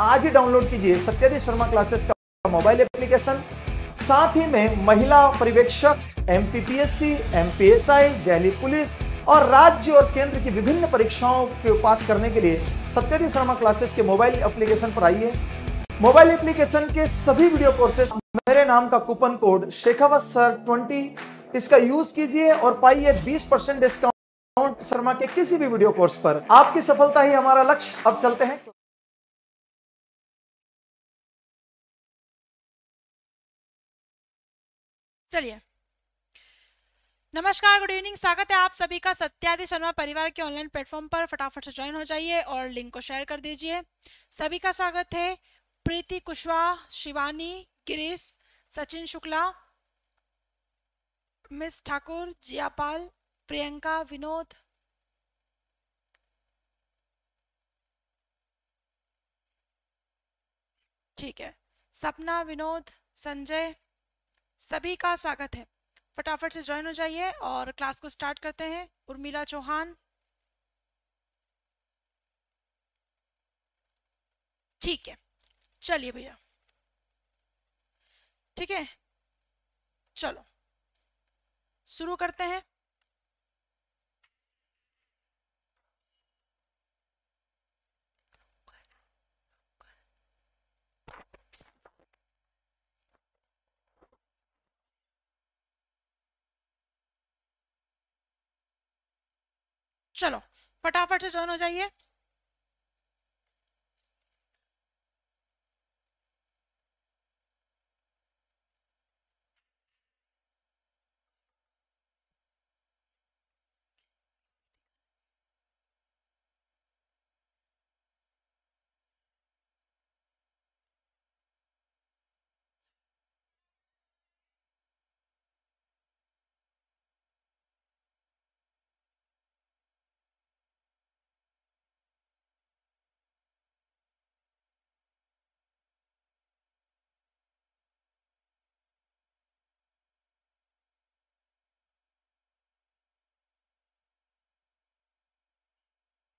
आज ही डाउनलोड कीजिए सत्यदेव शर्मा क्लासेस का मोबाइल एप्लीकेशन साथ ही में महिला पर्यवेक्षक एम एमपीएसआई दिल्ली पुलिस और राज्य और केंद्र की विभिन्न परीक्षाओं के पास करने के लिए सत्यदेव शर्मा क्लासेस के मोबाइल एप्लीकेशन पर आइए मोबाइल एप्लीकेशन के सभी वीडियो कोर्सेज मेरे नाम का coupon code Shekhawat sir twenty इसका यूज कीजिए और पाइए बीस परसेंट डिस्काउंट शर्मा के किसी भी वीडियो कोर्स पर आपकी सफलता ही हमारा लक्ष्य अब चलते हैं चलिए नमस्कार गुड इवनिंग स्वागत है आप सभी का सत्यादि शर्मा परिवार के ऑनलाइन प्लेटफॉर्म पर फटाफट से ज्वाइन हो जाइए और लिंक को शेयर कर दीजिए सभी का स्वागत है प्रीति कुशवाहा शिवानी गिरीश सचिन शुक्ला मिस ठाकुर जियापाल प्रियंका विनोद ठीक है सपना विनोद संजय सभी का स्वागत है फटाफट से ज्वाइन हो जाइए और क्लास को स्टार्ट करते हैं उर्मिला चौहान ठीक है चलिए भैया ठीक है चलो शुरू करते हैं चलो फटाफट से ज्वाइन हो जाइए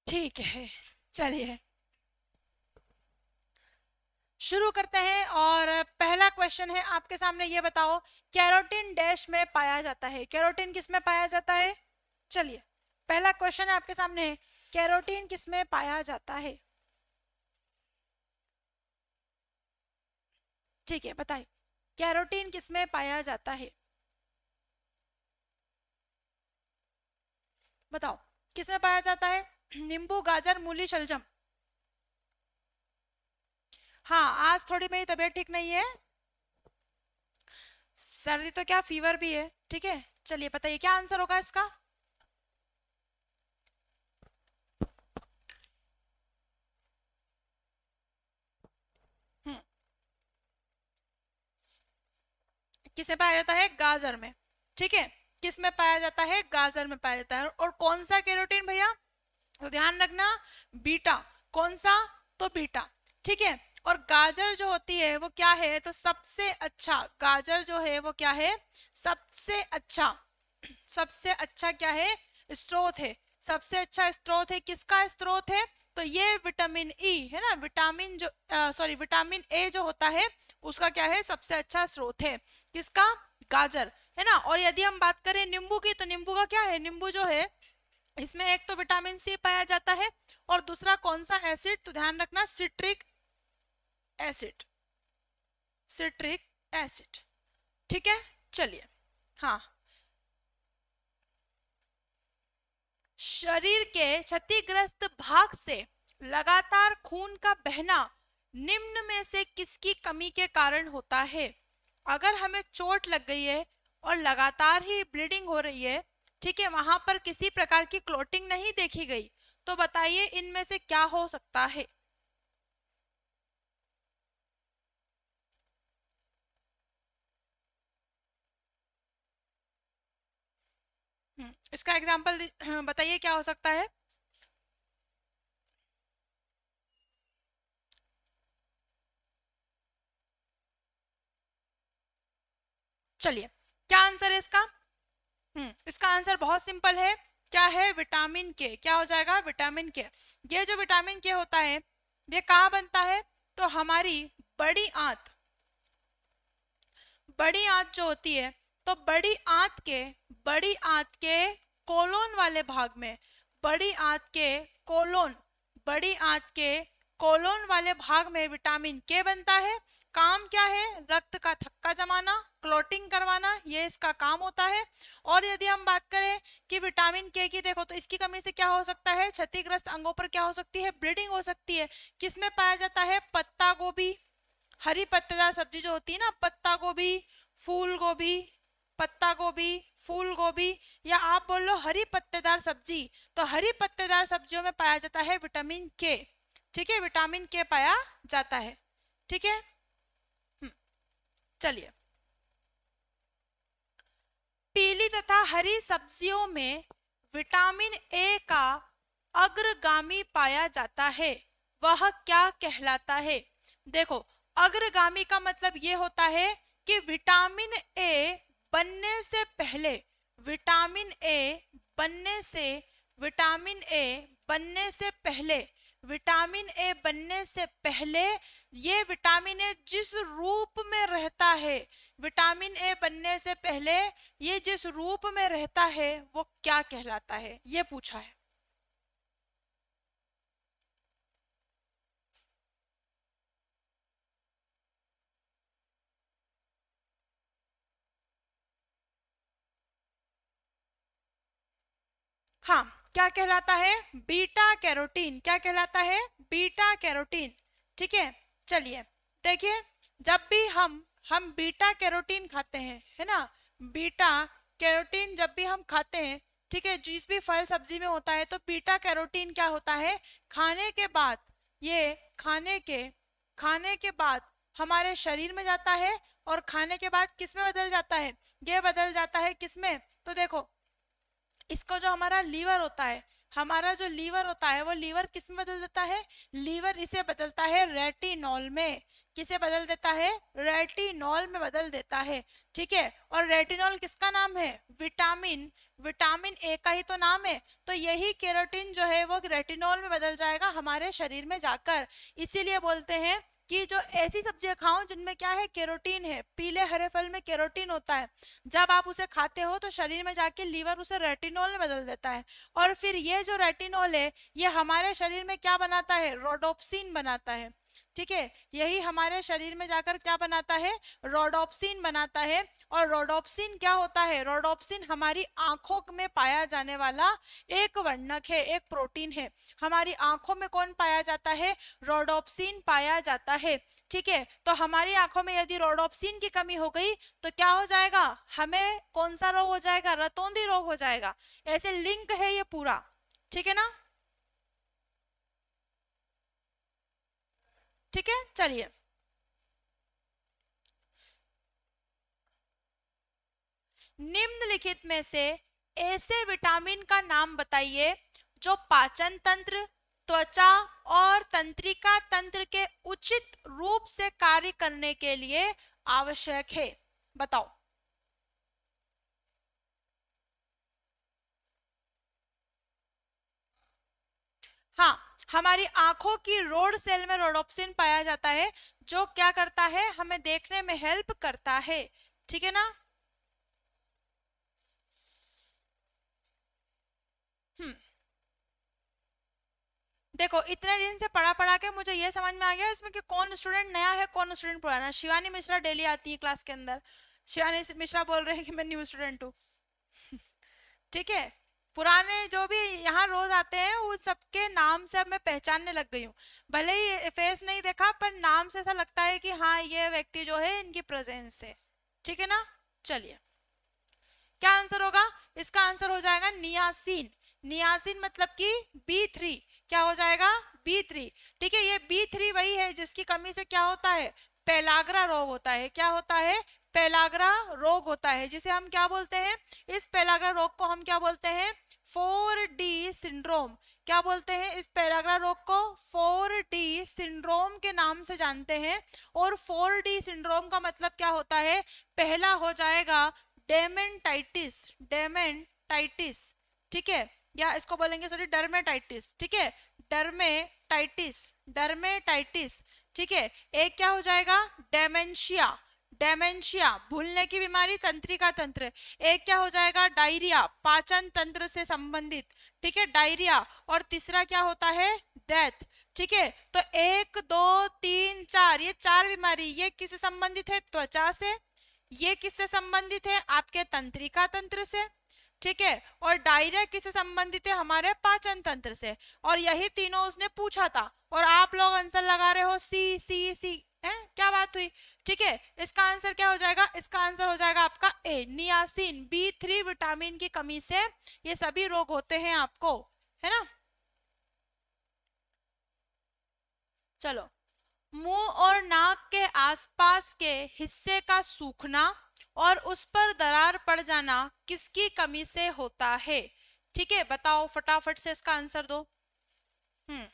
ठीक है चलिए शुरू करते हैं और पहला क्वेश्चन है आपके सामने ये बताओ कैरोटीन डैश में पाया जाता है कैरोटीन किस में पाया जाता है चलिए पहला क्वेश्चन है आपके सामने कैरोटीन किस में पाया जाता है ठीक है बताइए कैरोटीन किस में पाया जाता है बताओ किस में पाया जाता है नींबू गाजर मूली शलजम हाँ आज थोड़ी मेरी तबीयत ठीक नहीं है सर्दी तो क्या फीवर भी है ठीक है चलिए बताइए क्या आंसर होगा इसका हम्म। किसे पाया जाता है गाजर में ठीक है किस में पाया जाता है गाजर में पाया जाता है और कौन सा कैरोटीन भैया तो ध्यान रखना बीटा कौन सा तो बीटा ठीक है और गाजर जो होती है वो क्या है तो सबसे अच्छा गाजर जो है वो क्या है सबसे अच्छा सबसे अच्छा क्या है स्त्रोत है सबसे अच्छा स्त्रोत है किसका स्त्रोत है तो ये विटामिन ई e, है ना विटामिन जो सॉरी विटामिन ए जो होता है उसका क्या है सबसे अच्छा स्रोत है किसका गाजर है ना और यदि हम बात करें नींबू की तो नींबू का क्या है नींबू जो है इसमें एक तो विटामिन सी पाया जाता है और दूसरा कौन सा एसिड तो ध्यान रखना सिट्रिक एसिड सिट्रिक एसिड ठीक है चलिए हाँ शरीर के क्षतिग्रस्त भाग से लगातार खून का बहना निम्न में से किसकी कमी के कारण होता है अगर हमें चोट लग गई है और लगातार ही ब्लीडिंग हो रही है ठीक है वहां पर किसी प्रकार की क्लोटिंग नहीं देखी गई तो बताइए इनमें से क्या हो सकता है हम्म, इसका एग्जांपल बताइए क्या हो सकता है चलिए क्या आंसर है इसका हम्म, इसका आंसर बहुत सिंपल है क्या है विटामिन के क्या हो जाएगा विटामिन के ये जो विटामिन के होता है ये कहा बनता है तो हमारी बड़ी आंत बड़ी आंत जो होती है तो बड़ी आंत के बड़ी आंत के कोलोन वाले भाग में बड़ी आंत के कोलोन बड़ी आंत के कोलोन वाले भाग में विटामिन के बनता है काम क्या है रक्त का थक्का जमाना क्लोटिंग करवाना ये इसका काम होता है और यदि हम बात करें कि विटामिन के की देखो तो इसकी कमी से क्या हो सकता है क्षतिग्रस्त अंगों पर क्या हो सकती है ब्लीडिंग हो सकती है किसमें पाया जाता है पत्ता गोभी हरी पत्तेदार सब्जी जो होती है ना पत्ता गोभी फूल गोभी पत्ता गोभी फूल गोभी या आप बोल लो हरी पत्तेदार सब्जी तो हरी पत्तेदार सब्जियों में पाया जाता है विटामिन के ठीक है विटामिन के पाया जाता है ठीक है चलिए पीली तथा हरी सब्जियों में विटामिन ए का अग्रगामी पाया जाता है वह क्या कहलाता है देखो अग्रगामी का मतलब ये होता है कि विटामिन ए बनने से पहले विटामिन ए बनने से विटामिन ए बनने से पहले विटामिन ए बनने से पहले ये विटामिन ए जिस रूप में रहता है विटामिन ए बनने से पहले ये जिस रूप में रहता है वो क्या कहलाता है ये पूछा है हाँ क्या कहलाता है बीटा कैरोटीन क्या कहलाता है बीटा कैरोटीन ठीक है चलिए देखिए जब भी हम हम बीटा कैरोटीन खाते हैं है ना बीटा कैरोटीन जब भी हम खाते हैं ठीक है जिस भी फल सब्जी में होता है तो बीटा कैरोटीन क्या होता है खाने के बाद ये खाने के खाने के बाद हमारे शरीर में जाता है और खाने के बाद किस में बदल जाता है ये बदल जाता है किस में तो देखो इसको जो हमारा लीवर होता है हमारा जो लीवर होता है वो लीवर किस में बदल देता है लीवर इसे बदलता है रेटिनॉल में किसे बदल देता है रेटिनॉल में बदल देता है ठीक है और रेटिनॉल किसका नाम है विटामिन विटामिन ए का ही तो नाम है तो यही केरोटिन जो है वो रेटिनॉल में बदल जाएगा हमारे शरीर में जाकर इसीलिए बोलते हैं कि जो ऐसी सब्जियां खाओ जिनमें क्या है कैरोटीन है पीले हरे फल में कैरोटीन होता है जब आप उसे खाते हो तो शरीर में जाके लीवर उसे रेटिनोल में बदल देता है और फिर ये जो रेटिनोल है ये हमारे शरीर में क्या बनाता है रोडोप्सिन बनाता है ठीक है यही हमारे शरीर में जाकर क्या बनाता है रोडोप्सिन बनाता है और रोडोप्सिन क्या होता है रोडोप्सिन हमारी आंखों में पाया जाने वाला एक वर्णक है एक प्रोटीन है हमारी आंखों में कौन पाया जाता है रोडोप्सिन पाया जाता है ठीक है तो हमारी आंखों में यदि रोडोप्सिन की कमी हो गई तो क्या हो जाएगा हमें कौन सा रोग हो जाएगा रतौंधी रोग हो जाएगा ऐसे लिंक है ये पूरा ठीक है ना ठीक है चलिए निम्नलिखित में से ऐसे विटामिन का नाम बताइए जो पाचन तंत्र त्वचा और तंत्रिका तंत्र के उचित रूप से कार्य करने के लिए आवश्यक है बताओ हाँ हमारी आंखों की रोड सेल में रोडोप्सिन पाया जाता है जो क्या करता है हमें देखने में हेल्प करता है ठीक है ना हम्म। देखो इतने दिन से पढ़ा पढ़ा के मुझे ये समझ में आ गया इसमें कि कौन स्टूडेंट नया है कौन स्टूडेंट पुराना शिवानी मिश्रा डेली आती है क्लास के अंदर शिवानी मिश्रा बोल रहे हैं कि मैं न्यू स्टूडेंट हूँ ठीक है पुराने जो भी यहाँ रोज आते हैं उस सबके नाम से अब मैं पहचानने लग गई हूँ भले ही फेस नहीं देखा पर नाम से ऐसा लगता है कि हाँ ये व्यक्ति जो है इनकी प्रेजेंस है ठीक है ना चलिए क्या आंसर होगा इसका आंसर हो जाएगा नियासीन नियासीन मतलब कि B3 क्या हो जाएगा B3 ठीक है ये B3 वही है जिसकी कमी से क्या होता है पेलाग्रा रोग होता है क्या होता है पेलाग्रा रोग होता है जिसे हम क्या बोलते हैं इस पेलाग्रा रोग को हम क्या बोलते हैं फोर डी सिंड्रोम क्या बोलते हैं इस पेलाग्रा रोग को फोर डी सिंड्रोम के नाम से जानते हैं और फोर डी सिंड्रोम का मतलब क्या होता है पहला हो जाएगा डेमेंटाइटिस डेमेंटाइटिस ठीक है या इसको बोलेंगे सॉरी डर्मेटाइटिस ठीक है डर्मेटाइटिस डर्मेटाइटिस ठीक है एक क्या हो जाएगा डेमेंशिया डेमेंशिया भूलने की बीमारी तंत्रिका तंत्र एक क्या हो जाएगा डायरिया पाचन तंत्र से संबंधित ठीक है डायरिया और तीसरा क्या होता है डेथ ठीक है तो एक दो तीन चार ये चार बीमारी ये किससे संबंधित है त्वचा से ये किससे संबंधित है आपके तंत्रिका तंत्र से ठीक है और डायरिया किससे संबंधित है हमारे पाचन तंत्र से और यही तीनों उसने पूछा था और आप लोग आंसर लगा रहे हो सी सी सी है क्या बात हुई ठीक है इसका आंसर क्या हो जाएगा इसका आंसर हो जाएगा आपका A niacin B three vitamin की कमी से ये सभी रोग होते हैं आपको है ना चलो मुंह और नाक के आसपास के हिस्से का सूखना और उस पर दरार पड़ जाना किसकी कमी से होता है ठीक है बताओ फटाफट से इसका आंसर दो हम्म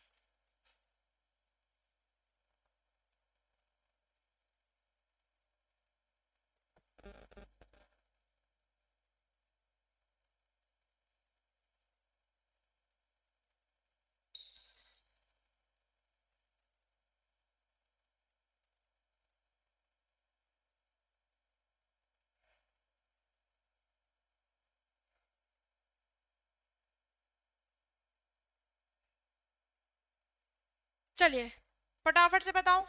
चलिए फटाफट से बताओ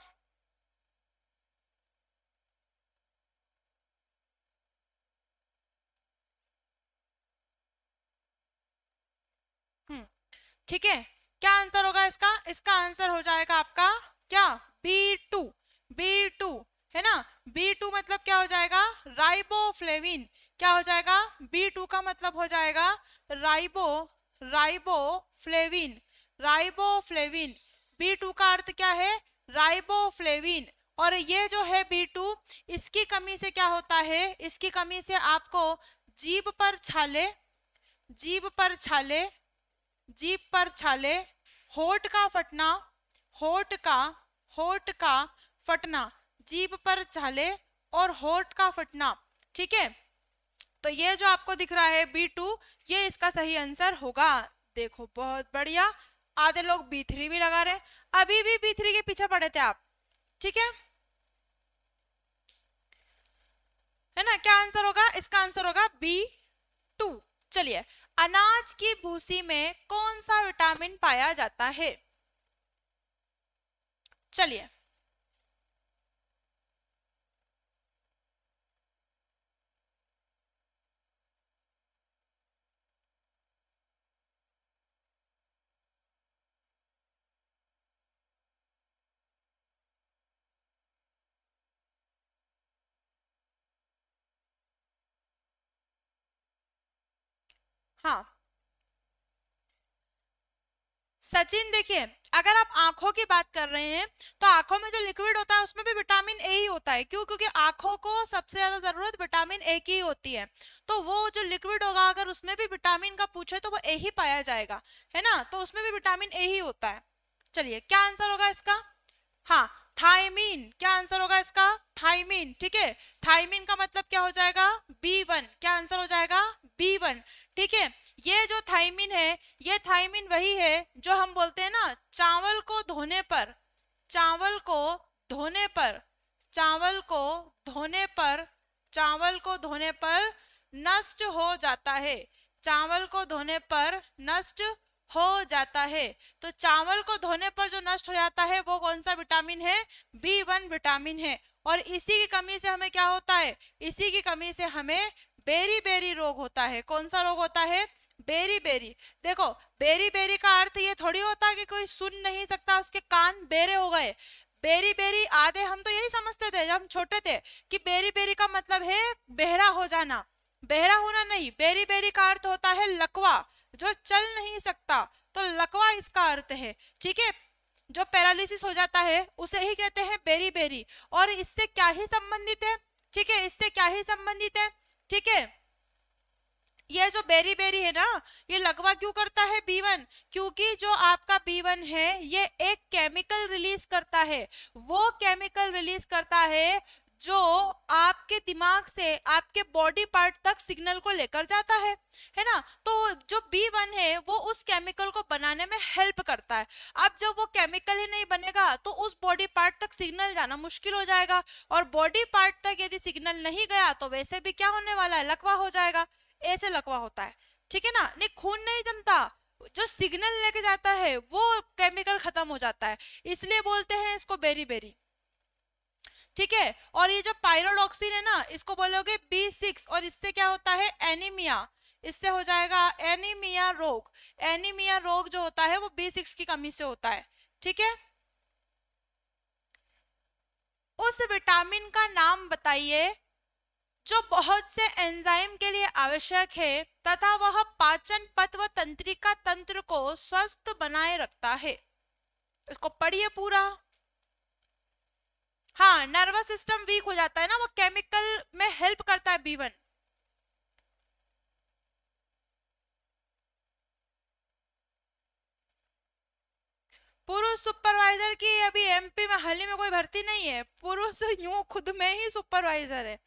हम्म, ठीक है क्या आंसर होगा इसका इसका आंसर हो जाएगा आपका क्या बी टू बी टू है ना बी टू मतलब क्या हो जाएगा राइबोफ्लेविन क्या हो जाएगा बी टू का मतलब हो जाएगा ribo riboflavin riboflavin B two का अर्थ क्या है राइबोफ्लेविन और ये जो है बी टू इसकी कमी से क्या होता है इसकी कमी से आपको जीभ पर छाले जीभ पर छाले जीभ पर छाले होठ का फटना होठ का होठ का फटना जीभ पर छाले और होठ का फटना ठीक है तो ये जो आपको दिख रहा है बी टू ये इसका सही आंसर होगा देखो बहुत बढ़िया आधे लोग बी थ्री भी लगा रहे हैं अभी भी बी थ्री के पीछे पड़े थे आप ठीक है है ना क्या आंसर होगा इसका आंसर होगा बी टू चलिए अनाज की भूसी में कौन सा विटामिन पाया जाता है चलिए हाँ सचिन देखिए अगर आप आंखों की बात कर रहे हैं तो आंखों में जो लिक्विड होता है उसमें भी विटामिन ए ही होता है क्यों क्योंकि आंखों को सबसे ज्यादा जरूरत विटामिन ए की होती है तो वो जो लिक्विड होगा अगर उसमें भी विटामिन का पूछे तो वो ए ही पाया जाएगा है ना तो उसमें भी विटामिन ए ही होता है चलिए क्या आंसर होगा इसका हाँ थायमीन क्या आंसर होगा इसका थायमीन ठीक है थायमीन का मतलब क्या हो जाएगा बी वन क्या आंसर हो जाएगा बी वन ठीक है ये जो थाइमिन है ये थाइमिन वही है जो हम बोलते हैं ना चावल को धोने पर चावल को धोने पर चावल को धोने पर चावल को धोने पर नष्ट हो जाता है चावल को धोने पर नष्ट हो जाता है तो चावल को धोने पर जो नष्ट हो जाता है वो कौन सा विटामिन है बी वन विटामिन है और इसी की कमी से हमें क्या होता है इसी की कमी से हमें बेरी बेरी रोग होता है कौन सा रोग होता है बेरी बेरी देखो बेरी बेरी का अर्थ ये थोड़ी होता कि कोई सुन नहीं सकता उसके कान बेरे हो गए बेरी बेरी आधे हम तो यही समझते थे जब हम छोटे थे कि बेरी बेरी का मतलब है बेहरा हो जाना बेहरा होना नहीं बेरी बेरी का अर्थ होता है लकवा जो चल नहीं सकता तो लकवा इसका अर्थ है ठीक है जो पैरालिसिस हो जाता है उसे ही कहते हैं बेरी बेरी और इससे क्या ही संबंधित है ठीक है इससे क्या ही संबंधित है ठीक है ये जो बेरी बेरी है ना ये लगवा क्यों करता है बी वन क्योंकि जो आपका बी वन है ये एक केमिकल रिलीज करता है वो केमिकल रिलीज करता है जो आपके दिमाग से आपके बॉडी पार्ट तक सिग्नल को लेकर जाता है है ना तो जो बी वन है वो उस केमिकल को बनाने में हेल्प करता है अब जब वो केमिकल ही नहीं बनेगा तो उस बॉडी पार्ट तक सिग्नल जाना मुश्किल हो जाएगा और बॉडी पार्ट तक यदि सिग्नल नहीं गया तो वैसे भी क्या होने वाला है लकवा हो जाएगा ऐसे लकवा होता है ठीक है ना नहीं खून नहीं जमता जो सिग्नल लेके जाता है वो केमिकल खत्म हो जाता है इसलिए बोलते हैं इसको बेरी बेरी ठीक है और ये जो पायरोडॉक्सिन है ना इसको बोलोगे बी सिक्स और इससे क्या होता है एनीमिया इससे हो जाएगा एनीमिया रोग एनीमिया रोग जो होता है वो बी सिक्स की कमी से होता है ठीक है उस विटामिन का नाम बताइए जो बहुत से एंजाइम के लिए आवश्यक है तथा वह पाचन पथ व तंत्रिका तंत्र को स्वस्थ बनाए रखता है इसको पढ़िए पूरा हाँ नर्वस सिस्टम वीक हो जाता है ना वो केमिकल में हेल्प करता है बी वन पुरुष सुपरवाइजर की अभी एमपी में हाल ही में कोई भर्ती नहीं है पुरुष यूं खुद में ही सुपरवाइजर है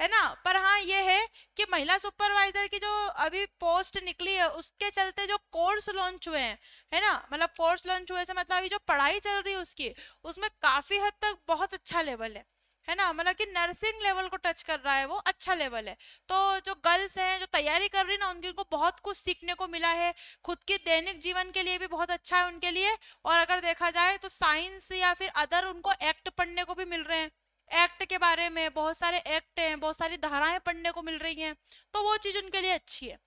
है ना पर हाँ ये है कि महिला सुपरवाइजर की जो अभी पोस्ट निकली है उसके चलते जो कोर्स लॉन्च हुए हैं है ना मतलब कोर्स लॉन्च हुए से मतलब अभी जो पढ़ाई चल रही है उसकी उसमें काफ़ी हद तक बहुत अच्छा लेवल है है ना मतलब कि नर्सिंग लेवल को टच कर रहा है वो अच्छा लेवल है तो जो गर्ल्स हैं जो तैयारी कर रही ना उनकी उनको बहुत कुछ सीखने को मिला है खुद के दैनिक जीवन के लिए भी बहुत अच्छा है उनके लिए और अगर देखा जाए तो साइंस या फिर अदर उनको एक्ट पढ़ने को भी मिल रहे हैं एक्ट के बारे में बहुत सारे एक्ट हैं बहुत सारी धाराएं पढ़ने को मिल रही हैं तो वो चीज उनके लिए अच्छी है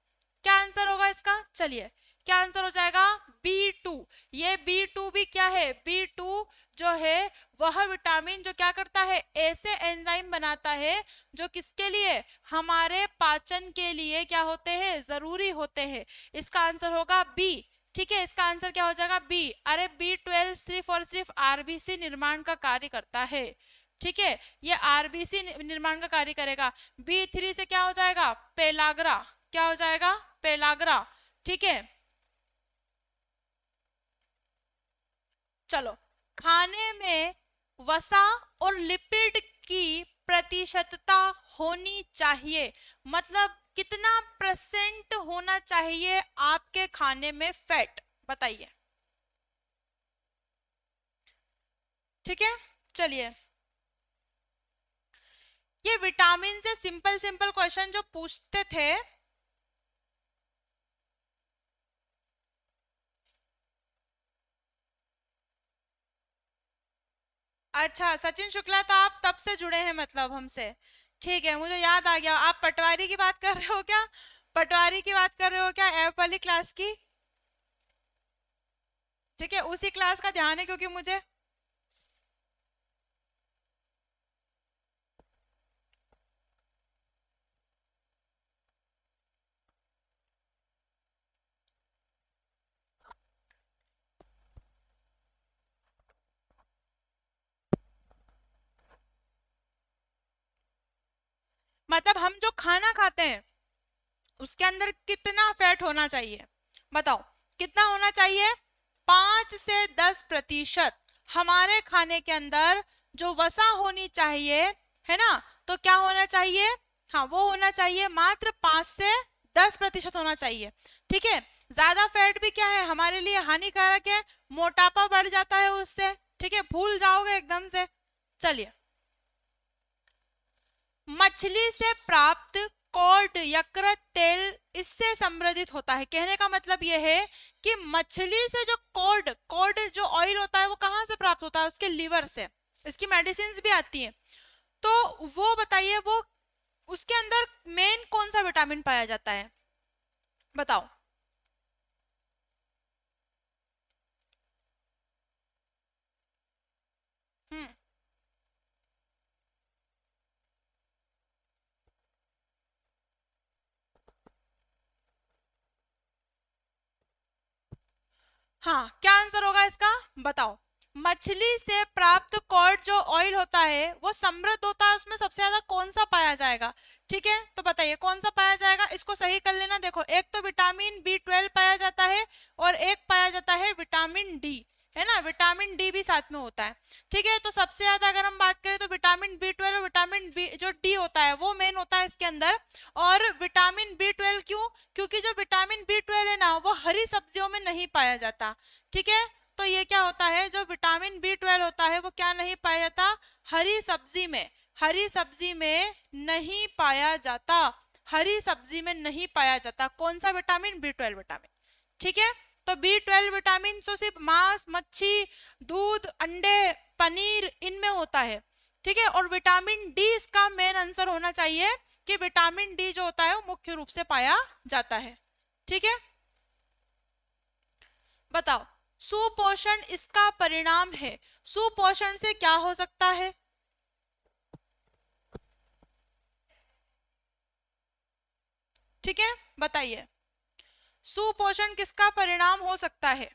क्या आंसर होगा इसका चलिए क्या आंसर हो जाएगा बी टू ये बी टू भी क्या है बी टू जो है वह विटामिन जो क्या करता है ऐसे एंजाइम बनाता है जो किसके लिए हमारे पाचन के लिए क्या होते हैं जरूरी होते हैं इसका आंसर होगा बी ठीक है इसका आंसर क्या हो जाएगा बी अरे बी ट्वेल्व सिर्फ और सिर्फ आरबीसी निर्माण का कार्य करता है ठीक है ये आरबीसी निर्माण का कार्य करेगा बी थ्री से क्या हो जाएगा पेलागरा क्या हो जाएगा पेलागरा ठीक है चलो खाने में वसा और लिपिड की प्रतिशतता होनी चाहिए मतलब कितना परसेंट होना चाहिए आपके खाने में फैट बताइए ठीक है चलिए ये विटामिन से सिंपल सिंपल क्वेश्चन जो पूछते थे अच्छा सचिन शुक्ला तो आप तब से जुड़े हैं मतलब हमसे ठीक है मुझे याद आ गया आप पटवारी की बात कर रहे हो क्या पटवारी की बात कर रहे हो क्या एफ वाली क्लास की ठीक है उसी क्लास का ध्यान है क्योंकि मुझे मतलब हम जो खाना खाते हैं उसके अंदर कितना फैट होना चाहिए बताओ कितना होना चाहिए पांच से दस प्रतिशत हमारे खाने के अंदर जो वसा होनी चाहिए है ना तो क्या होना चाहिए हाँ वो होना चाहिए मात्र पांच से दस प्रतिशत होना चाहिए ठीक है ज्यादा फैट भी क्या है हमारे लिए हानिकारक है मोटापा बढ़ जाता है उससे ठीक है भूल जाओगे एकदम से चलिए मछली से प्राप्त कॉर्ड यकृत तेल इससे संबंधित होता है कहने का मतलब यह है कि मछली से जो कॉर्ड कॉर्ड जो ऑयल होता है वो कहाँ से प्राप्त होता है उसके लीवर से इसकी मेडिसिन भी आती हैं तो वो बताइए वो उसके अंदर मेन कौन सा विटामिन पाया जाता है बताओ हाँ क्या आंसर होगा इसका बताओ मछली से प्राप्त कॉर्ड जो ऑयल होता है वो समृद्ध होता है उसमें सबसे ज्यादा कौन सा पाया जाएगा ठीक है तो बताइए कौन सा पाया जाएगा इसको सही कर लेना देखो एक तो विटामिन बी ट्वेल्व पाया जाता है और एक पाया जाता है विटामिन डी है ना विटामिन डी भी साथ में होता है ठीक है तो सबसे ज्यादा अगर हम बात करें तो vitamin B twelve vitamin B जो डी होता है वो मेन होता है इसके अंदर और विटामिन बी ट्वेल्व क्यों क्योंकि जो विटामिन बी ट्वेल्व है ना वो हरी सब्जियों में नहीं पाया जाता ठीक है तो ये क्या होता है जो विटामिन बी ट्वेल्व होता है वो क्या नहीं पाया जाता हरी सब्जी में हरी सब्जी में नहीं पाया जाता हरी सब्जी में नहीं पाया जाता कौन सा विटामिन बी ट्वेल्व विटामिन ठीक है तो बी ट्वेल्व विटामिन सो सिर्फ मांस मच्छी दूध अंडे पनीर इनमें होता है ठीक है और विटामिन डी इसका मेन आंसर होना चाहिए कि विटामिन डी जो होता है वो मुख्य रूप से पाया जाता है ठीक है बताओ सुपोषण इसका परिणाम है सुपोषण से क्या हो सकता है ठीक है बताइए सुपोषण किसका परिणाम हो सकता है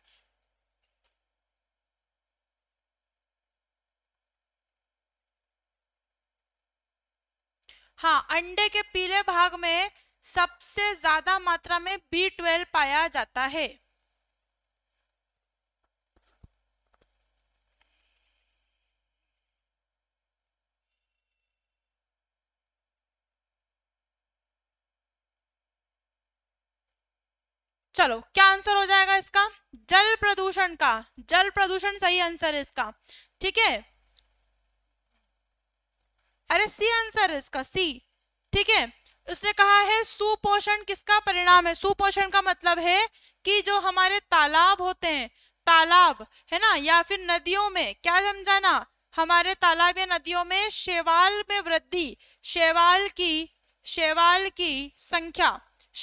हाँ अंडे के पीले भाग में सबसे ज्यादा मात्रा में बी ट्वेल्व पाया जाता है चलो क्या आंसर हो जाएगा इसका जल प्रदूषण का जल प्रदूषण सही आंसर है इसका ठीक है अरे सी आंसर है इसका सी ठीक है उसने कहा है सुपोषण किसका परिणाम है सुपोषण का मतलब है कि जो हमारे तालाब होते हैं तालाब है ना या फिर नदियों में क्या समझाना हमारे तालाब या नदियों में शैवाल में वृद्धि शैवाल की शैवाल की संख्या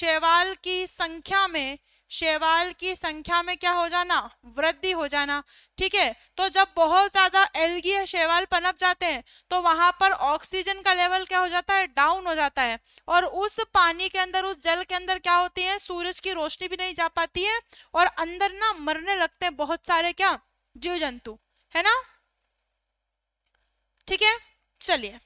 शैवाल की संख्या में शेवाल की संख्या में क्या हो जाना वृद्धि हो जाना ठीक है तो जब बहुत ज्यादा एलगी या शेवाल पनप जाते हैं तो वहां पर ऑक्सीजन का लेवल क्या हो जाता है डाउन हो जाता है और उस पानी के अंदर उस जल के अंदर क्या होती है सूरज की रोशनी भी नहीं जा पाती है और अंदर ना मरने लगते हैं बहुत सारे क्या जीव जंतु है ना ठीक है चलिए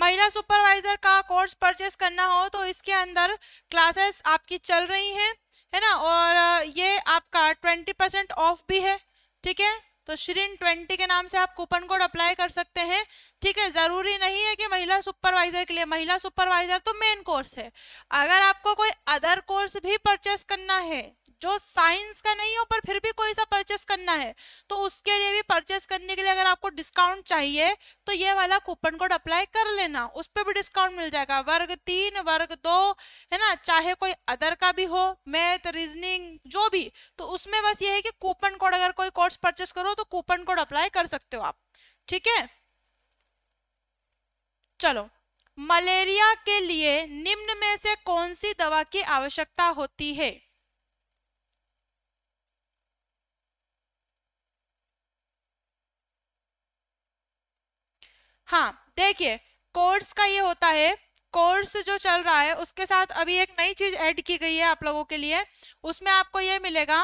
महिला सुपरवाइजर का कोर्स परचेस करना हो तो इसके अंदर क्लासेस आपकी चल रही हैं है ना और ये आपका ट्वेंटी परसेंट ऑफ भी है ठीक है तो श्रीन ट्वेंटी के नाम से आप कूपन कोड अप्लाई कर सकते हैं ठीक है ज़रूरी नहीं है कि महिला सुपरवाइजर के लिए महिला सुपरवाइजर तो मेन कोर्स है अगर आपको कोई अदर कोर्स भी परचेस करना है जो साइंस का नहीं हो पर फिर भी कोई सा परचेस करना है तो उसके लिए भी परचेस करने के लिए अगर आपको डिस्काउंट चाहिए तो ये वाला कूपन कोड अप्लाई कर लेना उस पर भी डिस्काउंट मिल जाएगा वर्ग तीन वर्ग दो है ना चाहे कोई अदर का भी हो मैथ रीजनिंग जो भी तो उसमें बस ये है कि कूपन कोड अगर कोई कोर्स परचेस करो तो कूपन कोड अप्लाई कर सकते हो आप ठीक है चलो मलेरिया के लिए निम्न में से कौन सी दवा की आवश्यकता होती है हाँ देखिए कोर्स का ये होता है कोर्स जो चल रहा है उसके साथ अभी एक नई चीज ऐड की गई है आप लोगों के लिए उसमें आपको ये मिलेगा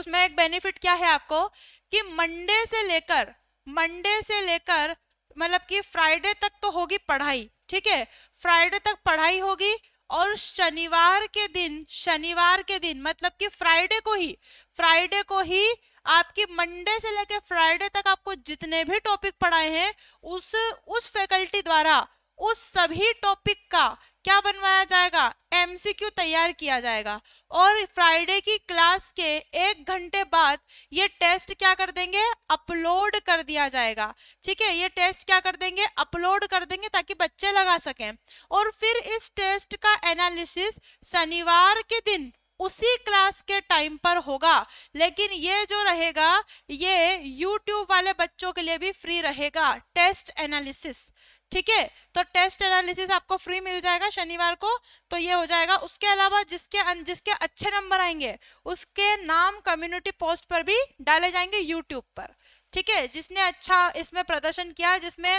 उसमें एक बेनिफिट क्या है आपको कि मंडे से लेकर मंडे से लेकर मतलब कि फ्राइडे तक तो होगी पढ़ाई ठीक है फ्राइडे तक पढ़ाई होगी और शनिवार के दिन शनिवार के दिन मतलब कि फ्राइडे को ही फ्राइडे को ही आपकी मंडे से लेकर फ्राइडे तक आपको जितने भी टॉपिक पढ़ाए हैं उस उस फैकल्टी द्वारा उस सभी टॉपिक का क्या बनवाया जाएगा एमसीक्यू तैयार किया जाएगा और फ्राइडे की क्लास के एक घंटे बाद ये टेस्ट क्या कर देंगे अपलोड कर दिया जाएगा ठीक है ये टेस्ट क्या कर देंगे अपलोड कर देंगे ताकि बच्चे लगा सकें और फिर इस टेस्ट का एनालिसिस शनिवार के दिन उसी क्लास के टाइम पर होगा लेकिन ये जो रहेगा ये यूट्यूब वाले बच्चों के लिए भी फ्री रहेगा टेस्ट एनालिसिस ठीक है तो टेस्ट एनालिसिस आपको फ्री मिल जाएगा शनिवार को तो ये हो जाएगा उसके अलावा जिसके जिसके अच्छे नंबर आएंगे उसके नाम कम्युनिटी पोस्ट पर भी डाले जाएंगे यूट्यूब पर ठीक है जिसने अच्छा इसमें प्रदर्शन किया जिसमें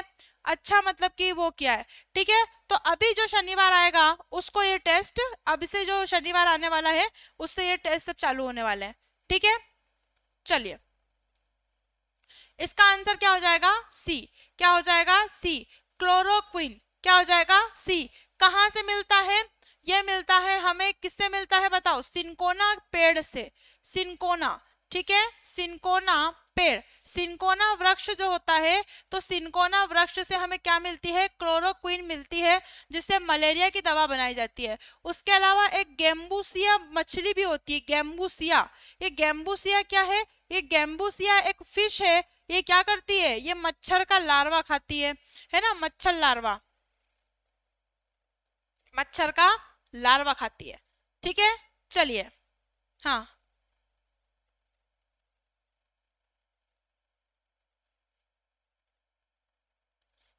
अच्छा मतलब कि वो किया है ठीक है तो अभी जो शनिवार आएगा उसको ये टेस्ट अब से जो शनिवार आने वाला है उससे ये टेस्ट सब चालू होने वाले हैं ठीक है चलिए इसका आंसर क्या हो जाएगा सी क्या हो जाएगा सी क्लोरोक्विन क्या हो जाएगा सी कहाँ से मिलता है यह मिलता है हमें किससे मिलता है बताओ सिंकोना पेड़ से सिंकोना ठीक है सिंकोना पेड़ सिंकोना वृक्ष जो होता है तो सिंकोना वृक्ष से हमें क्या मिलती है क्लोरोक्विन मिलती है जिससे मलेरिया की दवा बनाई जाती है उसके अलावा एक गेम्बूसिया मछली भी होती है गेम्बूसिया ये गेम्बूसिया क्या है ये गेम्बूसिया एक फिश है ये क्या करती है ये मच्छर का लार्वा खाती है है ना मच्छर लार्वा मच्छर का लार्वा खाती है ठीक है चलिए हाँ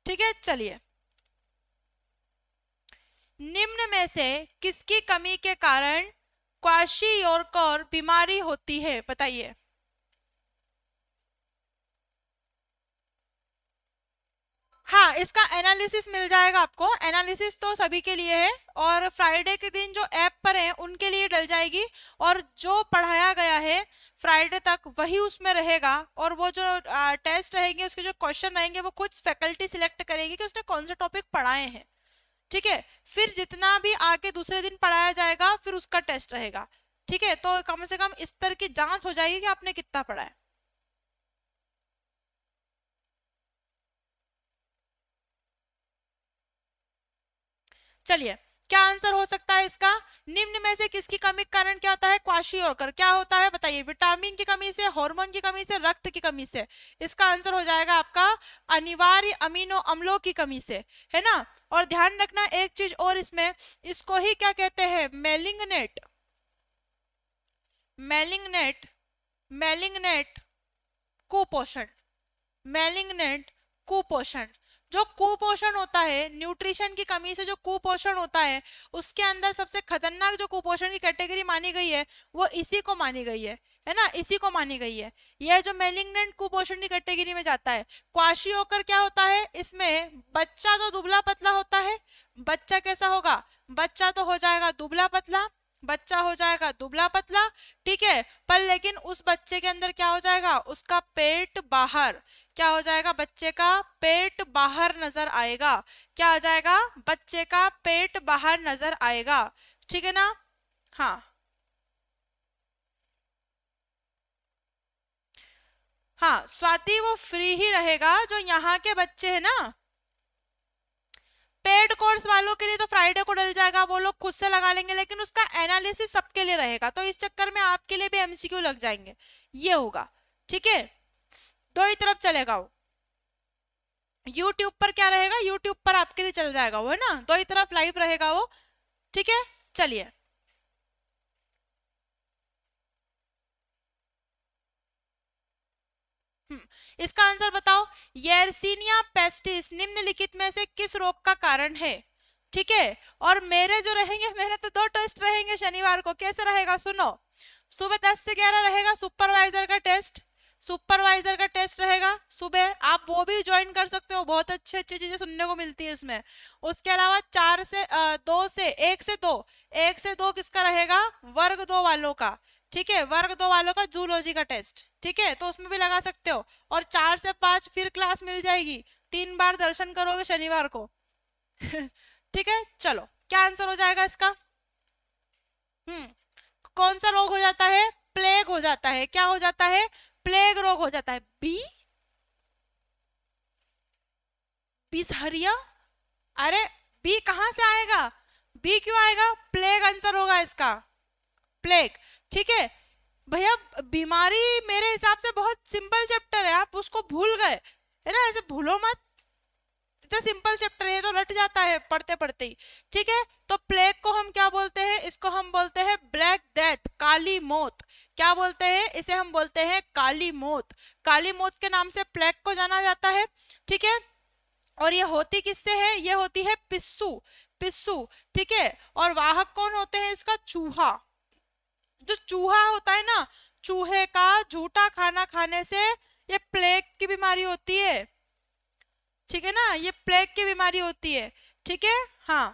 ठीक है चलिए निम्न में से किसकी कमी के कारण क्वाशी और बीमारी होती है बताइए हाँ इसका एनालिसिस मिल जाएगा आपको एनालिसिस तो सभी के लिए है और फ्राइडे के दिन जो ऐप पर हैं उनके लिए डल जाएगी और जो पढ़ाया गया है फ्राइडे तक वही उसमें रहेगा और वो जो आ, टेस्ट रहेंगे उसके जो क्वेश्चन रहेंगे वो खुद फैकल्टी सिलेक्ट करेगी कि उसने कौन से टॉपिक पढ़ाए हैं ठीक है फिर जितना भी आके दूसरे दिन पढ़ाया जाएगा फिर उसका टेस्ट रहेगा ठीक है तो कम से कम इस तरह की जाँच हो जाएगी कि आपने कितना पढ़ाया चलिए क्या आंसर हो सकता है इसका निम्न में से किसकी कमी कारण क्या होता है क्वाशी और क्या होता है बताइए विटामिन की कमी से हार्मोन की कमी से रक्त की कमी से इसका आंसर हो जाएगा आपका अनिवार्य अमीनो अम्लों की कमी से है ना और ध्यान रखना एक चीज और इसमें इसको ही क्या कहते हैं मेलिंगनेट मेलिंगनेट मेलिंगनेट कुपोषण मेलिंगनेट कुपोषण जो कुपोषण होता है न्यूट्रिशन की कमी से जो कुपोषण होता है उसके अंदर सबसे खतरनाक जो कुपोषण की कैटेगरी मानी गई है वो इसी को मानी गई है है ना इसी को मानी गई है यह जो मेलिग्नेंट कुपोषण की कैटेगरी में जाता है क्वाशी होकर क्या होता है इसमें बच्चा तो दुबला पतला होता है बच्चा कैसा होगा बच्चा तो हो जाएगा दुबला पतला बच्चा हो जाएगा दुबला पतला ठीक है पर लेकिन उस बच्चे के अंदर क्या हो जाएगा उसका पेट बाहर क्या हो जाएगा बच्चे का पेट बाहर नजर आएगा क्या आ जाएगा बच्चे का पेट बाहर नजर आएगा ठीक है ना हाँ हाँ स्वाति वो फ्री ही रहेगा जो यहाँ के बच्चे हैं ना पेड कोर्स वालों के लिए तो फ्राइडे को डल जाएगा वो लोग खुद से लगा लेंगे लेकिन उसका एनालिसिस सबके लिए रहेगा तो इस चक्कर में आपके लिए भी एमसीक्यू लग जाएंगे ये होगा ठीक है दो ही तरफ चलेगा वो यूट्यूब पर क्या रहेगा यूट्यूब पर आपके लिए चल जाएगा वो है ना दो ही तरफ लाइव रहेगा वो ठीक है चलिए इसका आंसर बताओ येरसिनिया पेस्टिस निम्नलिखित में से किस रोग का कारण है ठीक है और मेरे जो रहेंगे मेरे तो दो टेस्ट रहेंगे शनिवार को कैसे रहेगा सुनो सुबह दस से ग्यारह रहेगा सुपरवाइजर का टेस्ट सुपरवाइजर का टेस्ट रहेगा सुबह आप वो भी ज्वाइन कर सकते हो बहुत अच्छी अच्छी चीजें सुनने को मिलती है इसमें उसके अलावा चार से दो से एक से दो एक से दो किसका रहेगा वर्ग दो वालों का ठीक है वर्ग दो वालों का जूलॉजी का टेस्ट ठीक है तो उसमें भी लगा सकते हो और चार से पांच फिर क्लास मिल जाएगी तीन बार दर्शन करोगे शनिवार को ठीक है चलो क्या आंसर हो जाएगा इसका हम्म कौन सा रोग हो जाता है प्लेग हो जाता है क्या हो जाता है प्लेग रोग हो जाता है बी बीसहरिया अरे बी कहां से आएगा बी क्यों आएगा प्लेग आंसर होगा इसका प्लेग ठीक है भैया बीमारी मेरे हिसाब से बहुत सिंपल चैप्टर है आप उसको भूल गए है ना ऐसे भूलो मत इतना सिंपल चैप्टर है तो रट जाता है पढ़ते पढ़ते ही ठीक है तो प्लेग को हम क्या बोलते हैं इसको हम बोलते हैं ब्लैक डेथ काली मौत क्या बोलते हैं इसे हम बोलते हैं काली मौत काली मौत के नाम से प्लेग को जाना जाता है ठीक है और ये होती किससे है ये होती है पिस्सू पिस्सू ठीक है और वाहक कौन होते हैं इसका चूहा जो चूहा होता है ना चूहे का झूठा खाना खाने से ये प्लेग की बीमारी होती है ठीक है ना ये प्लेग की बीमारी होती है ठीक है हाँ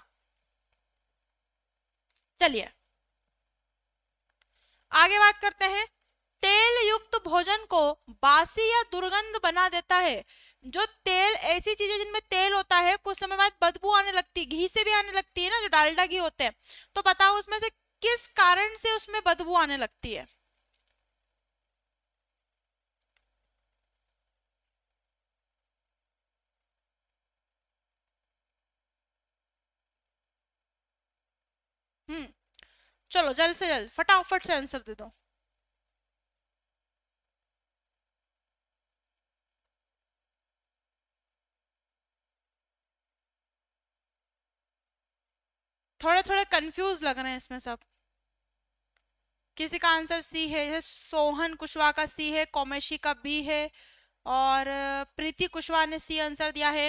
चलिए आगे बात करते हैं तेल युक्त भोजन को बासी या दुर्गंध बना देता है जो तेल ऐसी चीजें जिनमें तेल होता है कुछ समय बाद बदबू आने लगती है घी से भी आने लगती है ना जो डालडा घी होते हैं तो बताओ उसमें से किस कारण से उसमें बदबू आने लगती है हम्म चलो जल्द से जल्द फटाफट से आंसर दे दो थोड़े थोड़े कंफ्यूज लग रहे हैं इसमें सब किसी का आंसर सी है सोहन कुशवाहा का सी है कॉमेशी का बी है और प्रीति कुशवाहा ने सी आंसर दिया है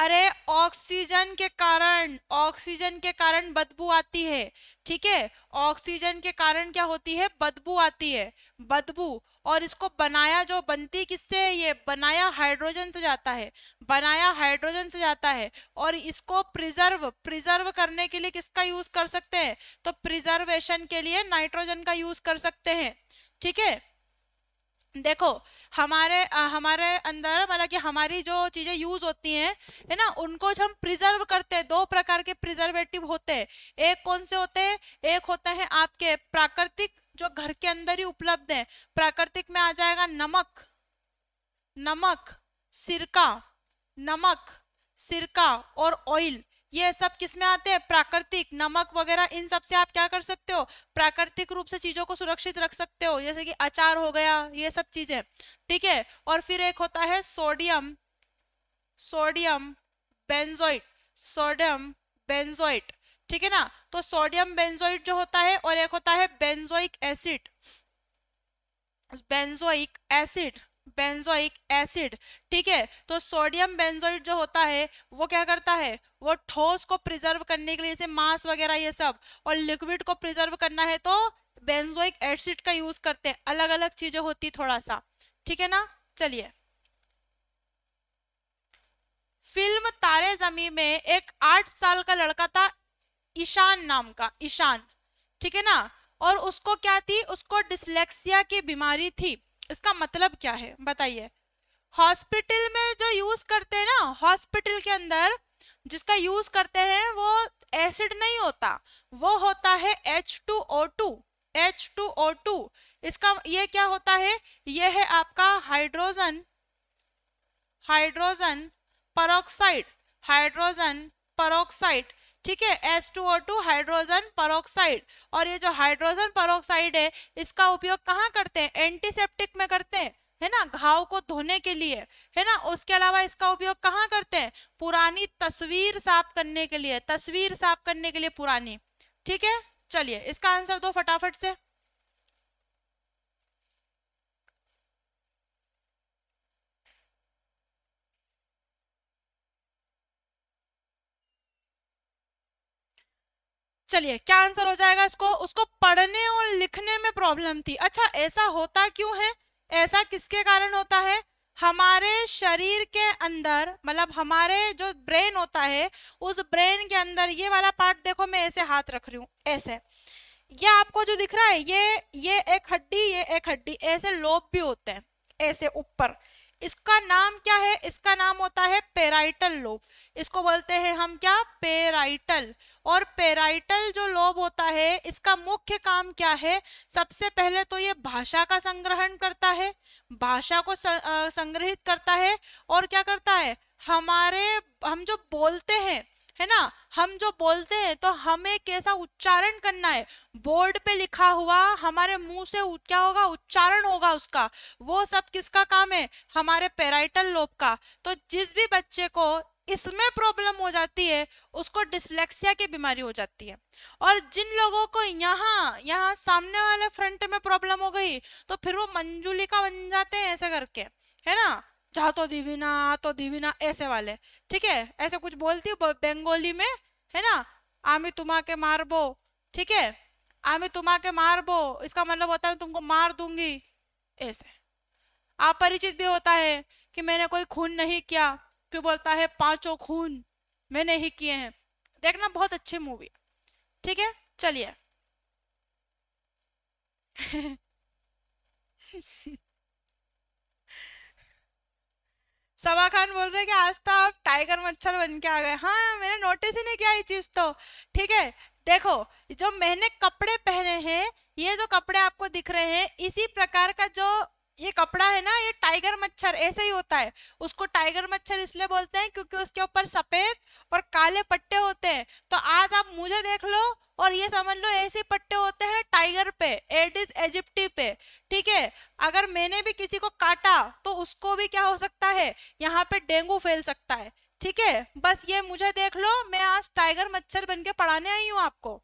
अरे ऑक्सीजन के कारण ऑक्सीजन के कारण बदबू आती है ठीक है ऑक्सीजन के कारण क्या होती है बदबू आती है बदबू और इसको बनाया जो बनती किससे है ये बनाया हाइड्रोजन से जाता है बनाया हाइड्रोजन से जाता है और इसको प्रिजर्व प्रिजर्व करने के लिए किसका यूज कर सकते हैं तो प्रिजर्वेशन के लिए नाइट्रोजन का यूज कर सकते हैं ठीक है देखो हमारे आ, हमारे अंदर मतलब कि हमारी जो चीज़ें यूज़ होती हैं है ना उनको हम प्रिजर्व करते हैं दो प्रकार के प्रिजर्वेटिव होते हैं एक कौन से होते हैं एक होते हैं आपके प्राकृतिक जो घर के अंदर ही उपलब्ध है प्राकृतिक में आ जाएगा नमक नमक सिरका नमक सिरका और ऑयल ये सब किसमें आते हैं प्राकृतिक नमक वगैरह इन सब से आप क्या कर सकते हो प्राकृतिक रूप से चीजों को सुरक्षित रख सकते हो जैसे कि अचार हो गया ये सब चीजें ठीक है और फिर एक होता है sodium sodium benzoate sodium benzoate ठीक है ना तो सोडियम बेंजोइट जो होता है और एक होता है benzoic acid benzoic acid benzoic acid ठीक है तो सोडियम बेंजोइड जो होता है वो क्या करता है वो ठोस को प्रिजर्व करने के लिए जैसे मांस वगैरह ये सब और लिक्विड को प्रिजर्व करना है तो बेंजोइक एसिड का यूज करते हैं अलग अलग चीजें होती थोड़ा सा ठीक है ना चलिए फिल्म तारे जमी में एक आठ साल का लड़का था ईशान नाम का ईशान ठीक है ना और उसको क्या थी उसको डिसलेक्सिया की बीमारी थी इसका मतलब क्या है बताइए हॉस्पिटल में जो यूज करते हैं ना हॉस्पिटल के अंदर जिसका यूज करते हैं वो एसिड नहीं होता वो होता है H2O2 H2O2 इसका ये क्या होता है ये है आपका hydrogen hydrogen peroxide hydrogen peroxide ठीक है S two O two hydrogen peroxide और ये जो हाइड्रोजन परोक्साइड है इसका उपयोग कहाँ करते हैं एंटीसेप्टिक में करते हैं है ना घाव को धोने के लिए है ना उसके अलावा इसका उपयोग कहाँ करते हैं पुरानी तस्वीर साफ करने के लिए तस्वीर साफ करने के लिए पुरानी ठीक है चलिए इसका आंसर दो फटाफट से चलिए क्या आंसर हो जाएगा इसको उसको पढ़ने और लिखने में प्रॉब्लम थी अच्छा ऐसा होता क्यों है ऐसा किसके कारण होता है हमारे शरीर के अंदर मतलब हमारे जो ब्रेन होता है उस ब्रेन के अंदर ये वाला पार्ट देखो मैं ऐसे हाथ रख रही हूँ ऐसे ये आपको जो दिख रहा है ये ये एक हड्डी ये एक हड्डी ऐसे लोब भी होते हैं ऐसे ऊपर इसका नाम क्या है इसका नाम होता है पेराइटल लोब इसको बोलते हैं हम क्या पेराइटल और पेराइटल जो लोब होता है इसका मुख्य काम क्या है सबसे पहले तो ये भाषा का संग्रहण करता है भाषा को संग्रहित करता है और क्या करता है हमारे हम जो बोलते हैं है ना हम जो बोलते हैं तो हमें कैसा उच्चारण करना है बोर्ड पे लिखा हुआ हमारे मुंह से क्या होगा उच्चारण होगा उसका वो सब किसका काम है हमारे पेराइटल लोब का तो जिस भी बच्चे को इसमें प्रॉब्लम हो जाती है उसको डिसलेक्सिया की बीमारी हो जाती है और जिन लोगों को यहाँ यहाँ सामने वाले फ्रंट में प्रॉब्लम हो गई तो फिर वो मंजुलिका बन जाते हैं ऐसे करके है ना जा तो दिवीना आ तो दिवीना ऐसे वाले ठीक है ऐसे कुछ बोलती हूँ बंगाली में है ना आमी तुम्हा के बो ठीक है आमी तुम्हा के बो इसका मतलब होता है तुमको मार दूंगी ऐसे आप परिचित भी होता है कि मैंने कोई खून नहीं किया क्यों बोलता है पांचों खून मैंने ही किए हैं देखना बहुत अच्छी मूवी ठीक है चलिए सबा खान बोल रहे कि आज तो आप टाइगर मच्छर बन के आ गए हाँ मैंने नोटिस ही नहीं किया ये चीज़ तो ठीक है देखो जो मैंने कपड़े पहने हैं ये जो कपड़े आपको दिख रहे हैं इसी प्रकार का जो ये कपड़ा है ना ये टाइगर मच्छर ऐसे ही होता है उसको टाइगर मच्छर इसलिए बोलते हैं क्योंकि उसके ऊपर सफेद और काले पट्टे होते हैं तो आज आप मुझे देख लो और ये समझ लो ऐसे पट्टे होते हैं टाइगर पे एडिस एजिप्टी पे ठीक है अगर मैंने भी किसी को काटा तो उसको भी क्या हो सकता है यहाँ पे डेंगू फैल सकता है ठीक है बस ये मुझे देख लो मैं आज टाइगर मच्छर बन के पढ़ाने आई हूँ आपको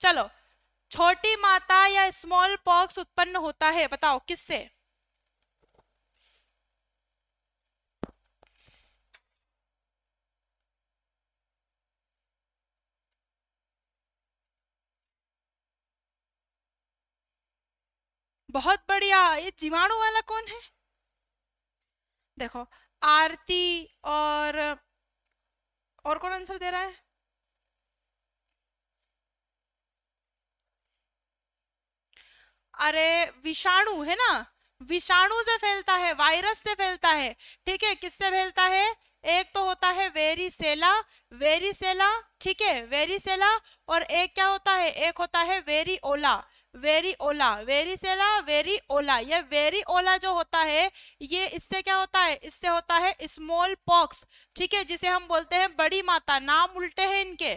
चलो छोटी माता या स्मॉल पॉक्स उत्पन्न होता है बताओ किससे बहुत बढ़िया ये जीवाणु वाला कौन है देखो आरती और और कौन आंसर दे रहा है अरे विषाणु है ना विषाणु से फैलता है वायरस से फैलता है ठीक है किससे फैलता है एक तो होता है वेरीसेला वेरीसेला ठीक है वेरीसेला और एक क्या होता है एक होता है वेरी ओला वेरी वेरीओला वेरीसेला ओला ये वेरी ओला जो होता है ये इससे क्या होता है इससे होता है स्मॉल पॉक्स ठीक है जिसे हम बोलते हैं बड़ी माता नाम उल्टे हैं इनके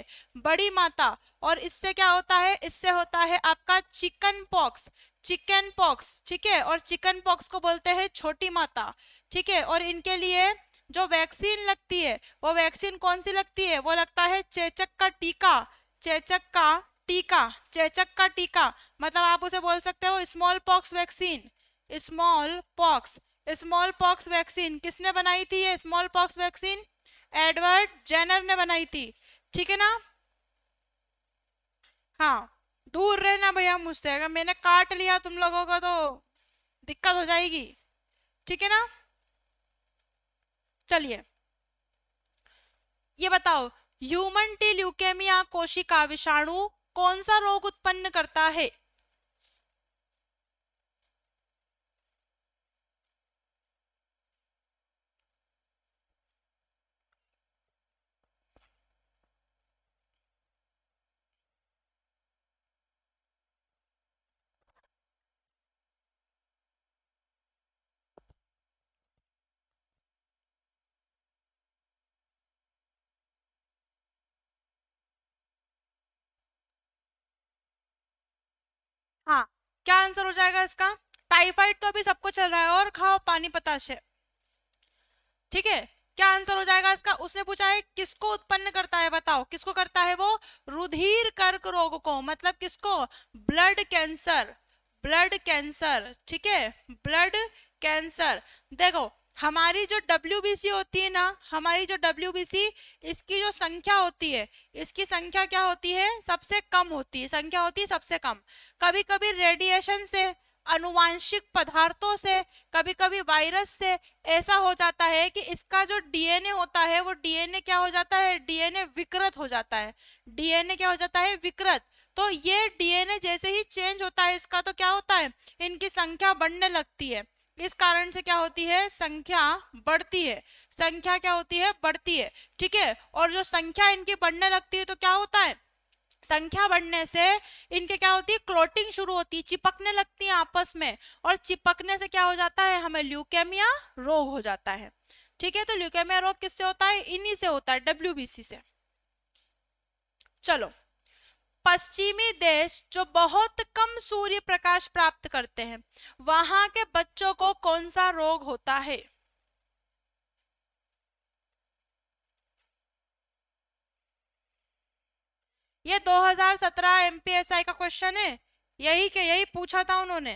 बड़ी माता और इससे क्या होता है इससे होता है आपका चिकन पॉक्स चिकन पॉक्स ठीक है और चिकन पॉक्स को बोलते हैं छोटी माता ठीक है और इनके लिए जो वैक्सीन लगती है वो वैक्सीन कौन सी लगती है वो लगता है चेचक का टीका चेचक का टीका चेचक का टीका मतलब आप उसे बोल सकते हो smallpox vaccine smallpox smallpox vaccine किसने बनाई थी ये smallpox vaccine Edward Jenner ने बनाई थी ठीक है ना हाँ दूर रहना भैया मुझसे अगर मैंने काट लिया तुम लोगों को तो दिक्कत हो जाएगी ठीक है ना चलिए ये बताओ ह्यूमन टी ल्यूकेमिया कोशिका विषाणु कौन सा रोग उत्पन्न करता है क्या आंसर हो जाएगा इसका टाइफाइड तो अभी सबको चल रहा है और खाओ पानी पताशे ठीक है क्या आंसर हो जाएगा इसका उसने पूछा है किसको उत्पन्न करता है बताओ किसको करता है वो रुधिर कर्क रोग को मतलब किसको ब्लड कैंसर ब्लड कैंसर ठीक है ब्लड कैंसर देखो हमारी जो डब्ल्यू होती है ना हमारी जो डब्ल्यू इसकी जो संख्या होती है इसकी संख्या क्या होती है सबसे कम होती है संख्या होती है सबसे कम कभी कभी रेडिएशन से अनुवांशिक पदार्थों से कभी कभी वायरस से ऐसा हो जाता है कि इसका जो डीएनए होता है वो डीएनए क्या हो जाता है डीएनए विकृत हो जाता है डीएनए क्या हो जाता है विकृत तो ये डीएनए जैसे ही चेंज होता है इसका तो क्या होता है इनकी संख्या बढ़ने लगती है इस कारण से क्या होती है संख्या बढ़ती है संख्या क्या होती है बढ़ती है ठीक है और जो संख्या इनकी बढ़ने लगती है तो क्या होता है संख्या बढ़ने से इनके क्या होती है क्लोटिंग शुरू होती है चिपकने लगती है आपस में और चिपकने से क्या हो जाता है हमें ल्यूकेमिया रोग हो जाता है ठीक है तो ल्यूकेमिया रोग किससे होता है इन्हीं से होता है डब्ल्यू से चलो पश्चिमी देश जो बहुत कम सूर्य प्रकाश प्राप्त करते हैं वहां के बच्चों को कौन सा रोग होता है ये 2017 एमपीएसआई का क्वेश्चन है यही के यही पूछा था उन्होंने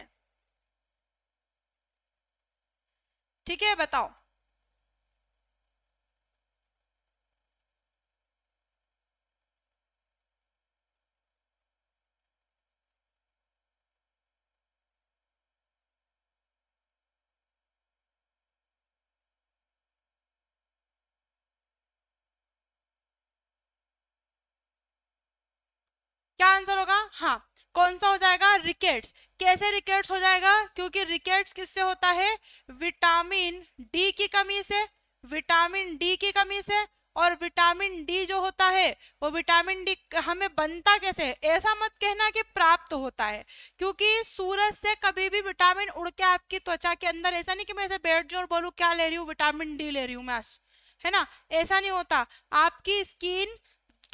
ठीक है बताओ क्या आंसर होगा हाँ कौन सा हो जाएगा रिकेट्स कैसे रिकेट्स हो जाएगा क्योंकि रिकेट्स किससे होता है विटामिन डी की कमी से विटामिन डी की कमी से और विटामिन डी जो होता है वो विटामिन डी हमें बनता कैसे ऐसा मत कहना कि प्राप्त होता है क्योंकि सूरज से कभी भी विटामिन उड़ के आपकी त्वचा के अंदर ऐसा नहीं कि मैं ऐसे बैठ जाऊँ और बोलूँ क्या ले रही हूँ विटामिन डी ले रही हूँ मैं है ना ऐसा नहीं होता आपकी स्किन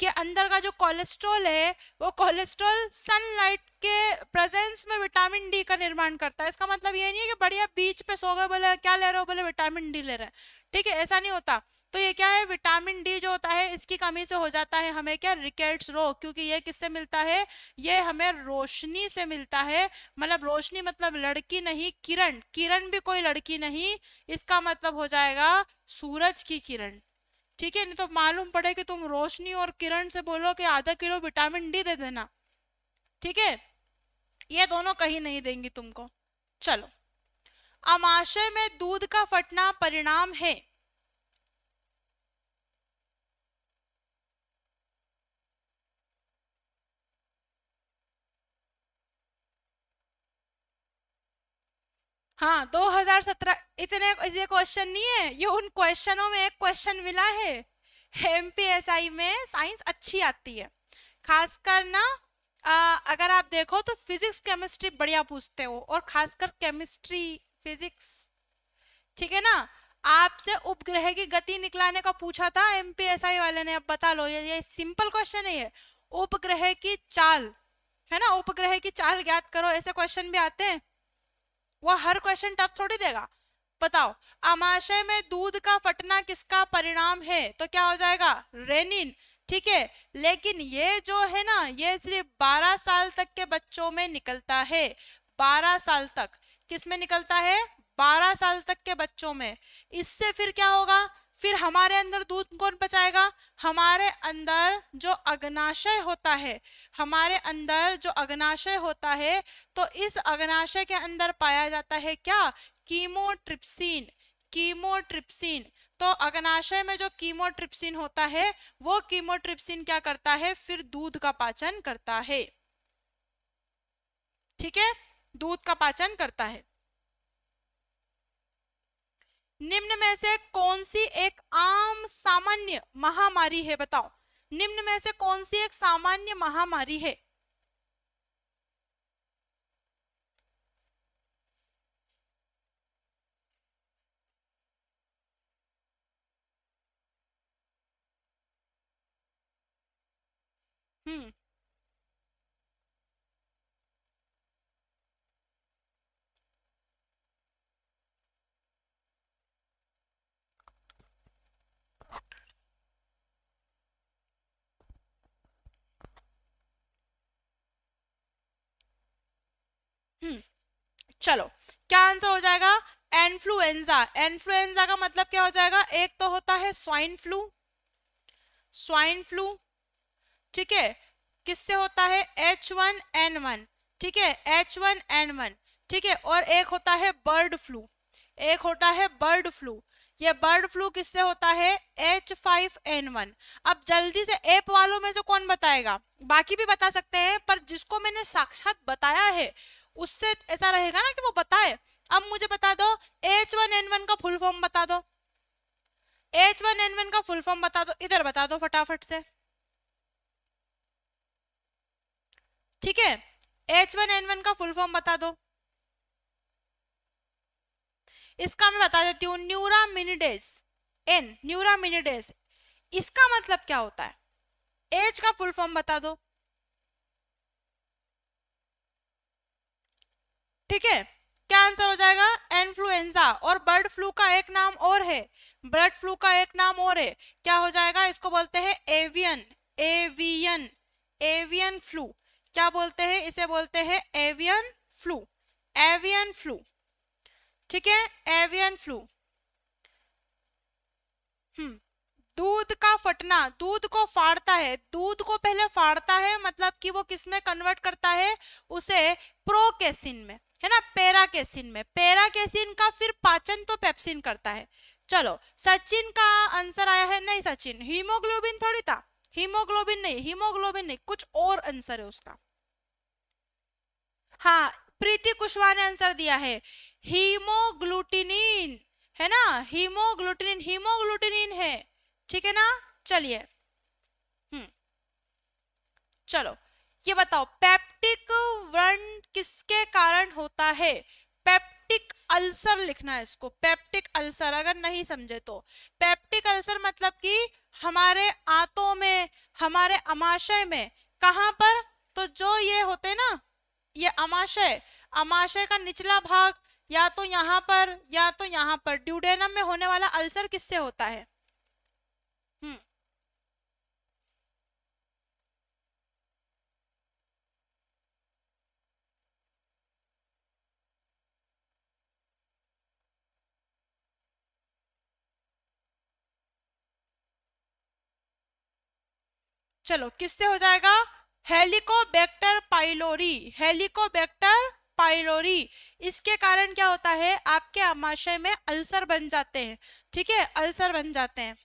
के अंदर का जो कोलेस्ट्रॉल है वो कोलेस्ट्रॉल सनलाइट के प्रेजेंस में विटामिन डी का निर्माण करता है इसका मतलब ये नहीं है कि बढ़िया बीच पे सो गए बोले क्या ले रहे हो बोले विटामिन डी ले रहे हैं ठीक है ऐसा नहीं होता तो ये क्या है विटामिन डी जो होता है इसकी कमी से हो जाता है हमें क्या रिकेट्स रोग क्योंकि ये किससे मिलता है ये हमें रोशनी से मिलता है मतलब रोशनी मतलब लड़की नहीं किरण किरण भी कोई लड़की नहीं इसका मतलब हो जाएगा सूरज की किरण ठीक है नहीं तो मालूम पड़े कि तुम रोशनी और किरण से बोलो कि आधा किलो विटामिन डी दे देना ठीक है ये दोनों कहीं नहीं देंगी तुमको चलो अमाशय में दूध का फटना परिणाम है हाँ 2017 इतने ये क्वेश्चन नहीं है ये उन क्वेश्चनों में एक क्वेश्चन मिला है एम में साइंस अच्छी आती है खासकर ना आ, अगर आप देखो तो फिजिक्स केमिस्ट्री बढ़िया पूछते हो और खासकर केमिस्ट्री फिजिक्स ठीक है ना आपसे उपग्रह की गति निकलाने का पूछा था एम वाले ने अब बता लो ये, ये सिंपल क्वेश्चन है उपग्रह की चाल है ना उपग्रह की चाल ज्ञात करो ऐसे क्वेश्चन भी आते हैं वह हर क्वेश्चन टफ थोड़ी देगा बताओ अमाशय में दूध का फटना किसका परिणाम है तो क्या हो जाएगा रेनिन ठीक है लेकिन ये जो है ना ये सिर्फ बारह साल तक के बच्चों में निकलता है बारह साल तक किस में निकलता है बारह साल तक के बच्चों में इससे फिर क्या होगा फिर हमारे अंदर दूध कौन पचाएगा हमारे अंदर जो अग्नाशय होता है हमारे अंदर जो अग्नाशय होता है तो इस अग्नाशय के अंदर पाया जाता है क्या कीमोट्रिप्सिन कीमोट्रिप्सिन तो अग्नाशय में जो कीमोट्रिप्सिन होता है वो कीमोट्रिप्सिन क्या करता है फिर दूध का पाचन करता है ठीक है दूध का पाचन करता है निम्न में से कौन सी एक आम सामान्य महामारी है बताओ निम्न में से कौन सी एक सामान्य महामारी है हम्म हम्म, चलो क्या आंसर हो जाएगा एनफ्लुएंजा एनफ्लुएंजा का मतलब क्या हो जाएगा एक तो होता है स्वाइन फ्लू स्वाइन फ्लू ठीक है किससे होता है एच वन एन वन ठीक है एच वन एन वन ठीक है और एक होता है बर्ड फ्लू एक होता है बर्ड फ्लू ये बर्ड फ्लू किससे होता है एच फाइव एन वन अब जल्दी से एप वालों में से कौन बताएगा बाकी भी बता सकते हैं पर जिसको मैंने साक्षात बताया है उससे ऐसा रहेगा ना कि वो बताए अब मुझे बता दो एच वन एन वन का फुल फॉर्म बता दो एच वन एन वन का फुल फॉर्म बता दो इधर बता दो फटाफट से ठीक है एच वन एन वन का फुल फॉर्म बता दो इसका मैं बता देती हूँ neuraminidase N neuraminidase इसका मतलब क्या होता है एज का फुल फॉर्म बता दो ठीक है क्या आंसर हो जाएगा एनफ्लुएंजा और बर्ड फ्लू का एक नाम और है बर्ड फ्लू का एक नाम और है क्या हो जाएगा इसको बोलते हैं एवियन एवियन एवियन फ्लू क्या बोलते हैं इसे बोलते हैं एवियन फ्लू एवियन फ्लू ठीक है एवियन फ्लू हम्म, दूध का फटना दूध को फाड़ता है दूध को पहले फाड़ता है मतलब कि वो किस में कन्वर्ट करता है उसे प्रोकेसिन में है ना पेराकेसिन में पेराकेसिन का फिर पाचन तो पेप्सिन करता है चलो सचिन का आंसर आया है नहीं सचिन हीमोग्लोबिन थोड़ी था हीमोग्लोबिन नहीं हीमोग्लोबिन नहीं कुछ और आंसर है उसका हाँ प्रीति कुशवाहा ने आंसर दिया है हीमोग्लूटिनिन है ना हीमोग्लूटिनिन हीमोग्लूटिनिन है ठीक है ना चलिए हम्म। चलो ये बताओ पेप्टिक व्रण किसके कारण होता है पेप्टिक अल्सर लिखना है इसको पेप्टिक अल्सर अगर नहीं समझे तो पेप्टिक अल्सर मतलब कि हमारे आंतों में हमारे अमाशय में कहा पर तो जो ये होते ना ये अमाशय अमाशय का निचला भाग या तो यहाँ पर या तो यहाँ पर ड्यूडेनम में होने वाला अल्सर किससे होता है हम्म चलो किससे हो जाएगा हेलिकोबैक्टर पाइलोरी हेलिकोबैक्टर पाइलोरी इसके कारण क्या होता है आपके आमाशय में अल्सर बन जाते हैं ठीक है अल्सर बन जाते हैं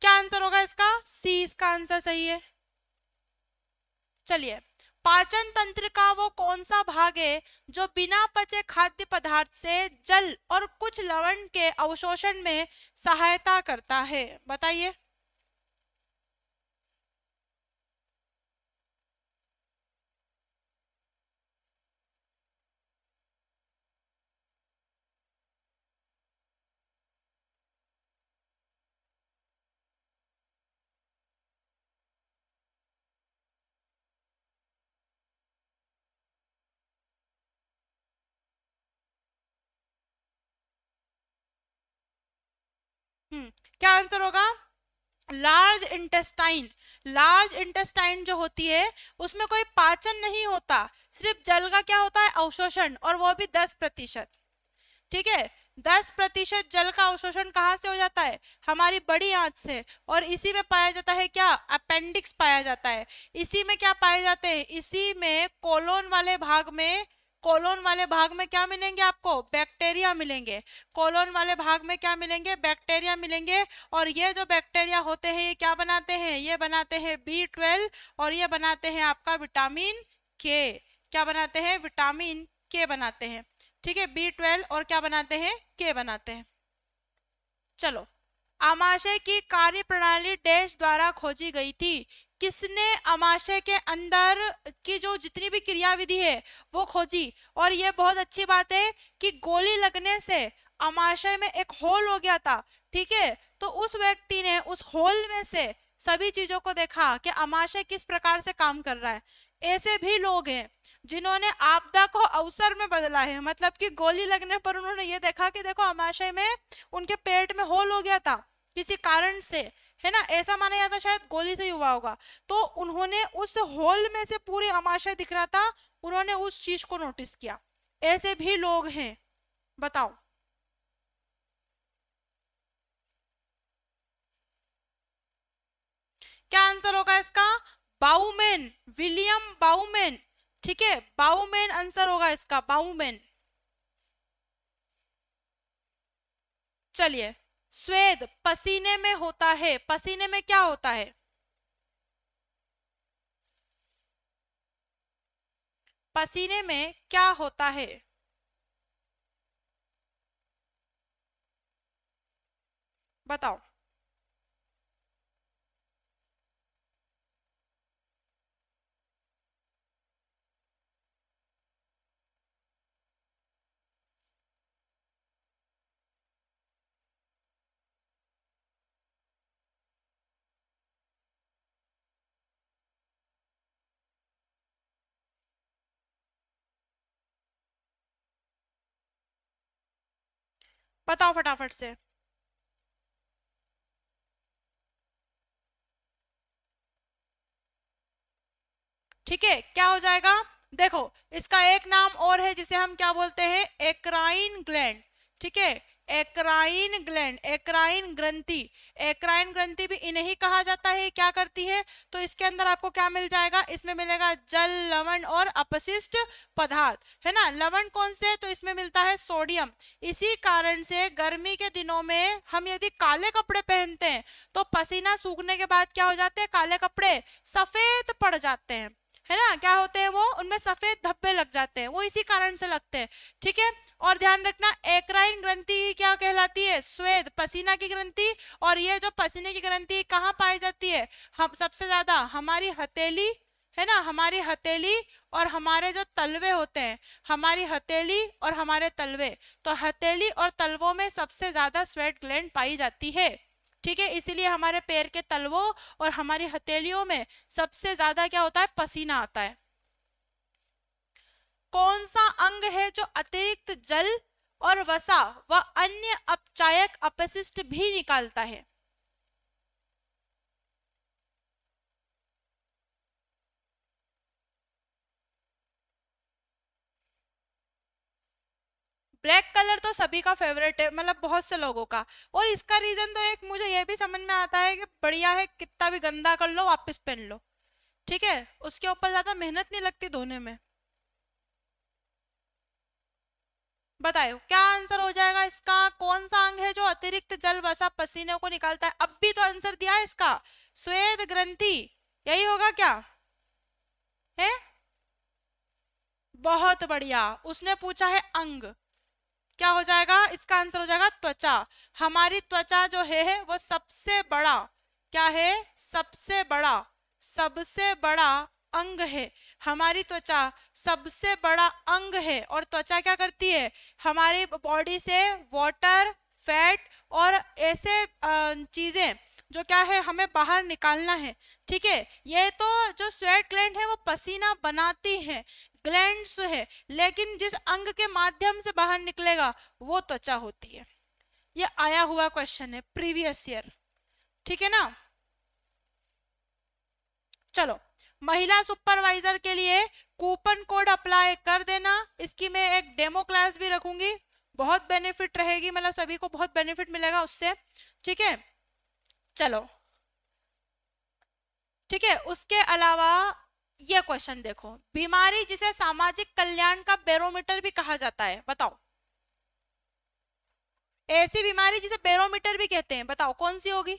क्या आंसर होगा इसका सी इसका आंसर सही है चलिए पाचन तंत्र का वो कौन सा भाग है जो बिना पचे खाद्य पदार्थ से जल और कुछ लवण के अवशोषण में सहायता करता है बताइए क्या आंसर होगा लार्ज इंटेस्टाइन लार्ज इंटेस्टाइन जो होती है उसमें कोई पाचन नहीं होता सिर्फ जल का क्या होता है अवशोषण और वो भी दस प्रतिशत ठीक है दस प्रतिशत जल का अवशोषण कहाँ से हो जाता है हमारी बड़ी आंत से और इसी में पाया जाता है क्या अपेंडिक्स पाया जाता है इसी में क्या पाए जाते हैं इसी में कोलोन वाले भाग में कोलोन वाले भाग में क्या मिलेंगे आपको बैक्टीरिया मिलेंगे कोलोन वाले भाग में क्या मिलेंगे बैक्टीरिया मिलेंगे और ये जो बैक्टीरिया होते हैं ये क्या बनाते हैं ये बनाते हैं बी ट्वेल्व और ये बनाते हैं आपका विटामिन के क्या बनाते हैं विटामिन के बनाते हैं ठीक है बी ट्वेल्व और क्या बनाते हैं के बनाते हैं चलो आमाशय की कार्य प्रणाली डैश द्वारा खोजी गई थी किसने अमाशय के अंदर की जो जितनी भी क्रियाविधि है वो खोजी और ये बहुत अच्छी बात है कि गोली लगने से अमाशय में एक होल हो गया था ठीक है तो उस व्यक्ति ने उस होल में से सभी चीजों को देखा कि अमाशय किस प्रकार से काम कर रहा है ऐसे भी लोग हैं जिन्होंने आपदा को अवसर में बदला है मतलब कि गोली लगने पर उन्होंने ये देखा कि देखो अमाशय में उनके पेट में होल हो गया था किसी कारण से है ना ऐसा माना जाता शायद गोली से हुआ होगा तो उन्होंने उस होल में से पूरे अमाशय दिख रहा था उन्होंने उस चीज को नोटिस किया ऐसे भी लोग हैं बताओ क्या आंसर होगा इसका बाउमेन विलियम बाउमेन ठीक है बाउमेन आंसर होगा इसका बाउमेन चलिए स्वेद पसीने में होता है पसीने में क्या होता है पसीने में क्या होता है बताओ बताओ फटाफट से ठीक है क्या हो जाएगा देखो इसका एक नाम और है जिसे हम क्या बोलते हैं एक्राइन ग्लैंड ठीक है एक्राइन ग्लैंड एक्राइन ग्रंथि एक्राइन ग्रंथि भी इन्हें कहा जाता है क्या करती है तो इसके अंदर आपको क्या मिल जाएगा इसमें मिलेगा जल लवण और अपशिष्ट पदार्थ है ना लवण कौन से है तो इसमें मिलता है सोडियम इसी कारण से गर्मी के दिनों में हम यदि काले कपड़े पहनते हैं तो पसीना सूखने के बाद क्या हो जाते हैं काले कपड़े सफेद पड़ जाते हैं है ना क्या होते हैं वो उनमें सफेद धब्बे लग जाते हैं वो इसी कारण से लगते हैं ठीक है और ध्यान रखना एक्राइन ग्रंथि क्या कहलाती है स्वेद पसीना की ग्रंथि और ये जो पसीने की ग्रंथि कहाँ पाई जाती है हम सबसे ज्यादा हमारी हथेली है ना हमारी हथेली और हमारे जो तलवे होते हैं हमारी हथेली और हमारे तलवे तो हथेली और तलवों में सबसे ज्यादा स्वेट ग्लैंड पाई जाती है ठीक है इसीलिए हमारे पैर के तलवों और हमारी हथेलियों में सबसे ज्यादा क्या होता है पसीना आता है कौन सा अंग है जो अतिरिक्त जल और वसा व अन्य अपचायक अपशिष्ट भी निकालता है ब्लैक कलर तो सभी का फेवरेट है मतलब बहुत से लोगों का और इसका रीजन तो एक मुझे यह भी समझ में आता है कि बढ़िया है कितना भी गंदा कर लो वापस पहन लो ठीक है उसके ऊपर ज्यादा मेहनत नहीं लगती धोने में बतायो क्या आंसर हो जाएगा इसका कौन सा अंग है जो अतिरिक्त जल वसा पसीने को निकालता है अब भी तो आंसर दिया है इसका स्वेद ग्रंथि यही होगा क्या है बहुत बढ़िया उसने पूछा है अंग क्या हो जाएगा इसका आंसर हो जाएगा त्वचा हमारी त्वचा जो है वो सबसे बड़ा क्या है सबसे बड़ा सबसे बड़ा अंग है हमारी त्वचा सबसे बड़ा अंग है और त्वचा क्या करती है हमारे बॉडी से वाटर फैट और ऐसे चीज़ें जो क्या है हमें बाहर निकालना है ठीक है ये तो जो स्वेट ग्लैंड है वो पसीना बनाती है ग्लैंड्स है लेकिन जिस अंग के माध्यम से बाहर निकलेगा वो त्वचा होती है ये आया हुआ क्वेश्चन है प्रीवियस ईयर ठीक है ना चलो महिला सुपरवाइजर के लिए कूपन कोड अप्लाई कर देना इसकी मैं एक डेमो क्लास भी रखूंगी बहुत बेनिफिट रहेगी मतलब सभी को बहुत बेनिफिट मिलेगा उससे ठीक है चलो ठीक है उसके अलावा ये क्वेश्चन देखो बीमारी जिसे सामाजिक कल्याण का बैरोमीटर भी कहा जाता है बताओ ऐसी बीमारी जिसे बैरोमीटर भी कहते हैं बताओ कौन सी होगी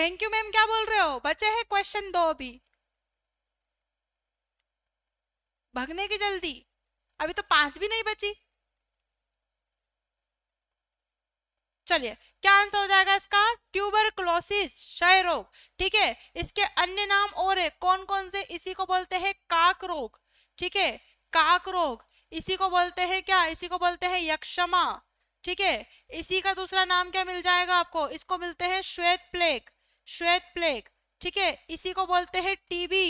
थैंक यू मैम क्या बोल रहे हो बचे हैं क्वेश्चन दो अभी भगने की जल्दी अभी तो पांच भी नहीं बची चलिए क्या आंसर हो जाएगा इसका ट्यूबर क्लोसिस क्षय रोग ठीक है इसके अन्य नाम और है कौन कौन से इसी को बोलते हैं काक रोग ठीक है काक रोग इसी को बोलते हैं क्या इसी को बोलते हैं यक्षमा ठीक है इसी का दूसरा नाम क्या मिल जाएगा आपको इसको मिलते हैं श्वेत प्लेग श्वेत प्लेग ठीक है इसी को बोलते हैं टीबी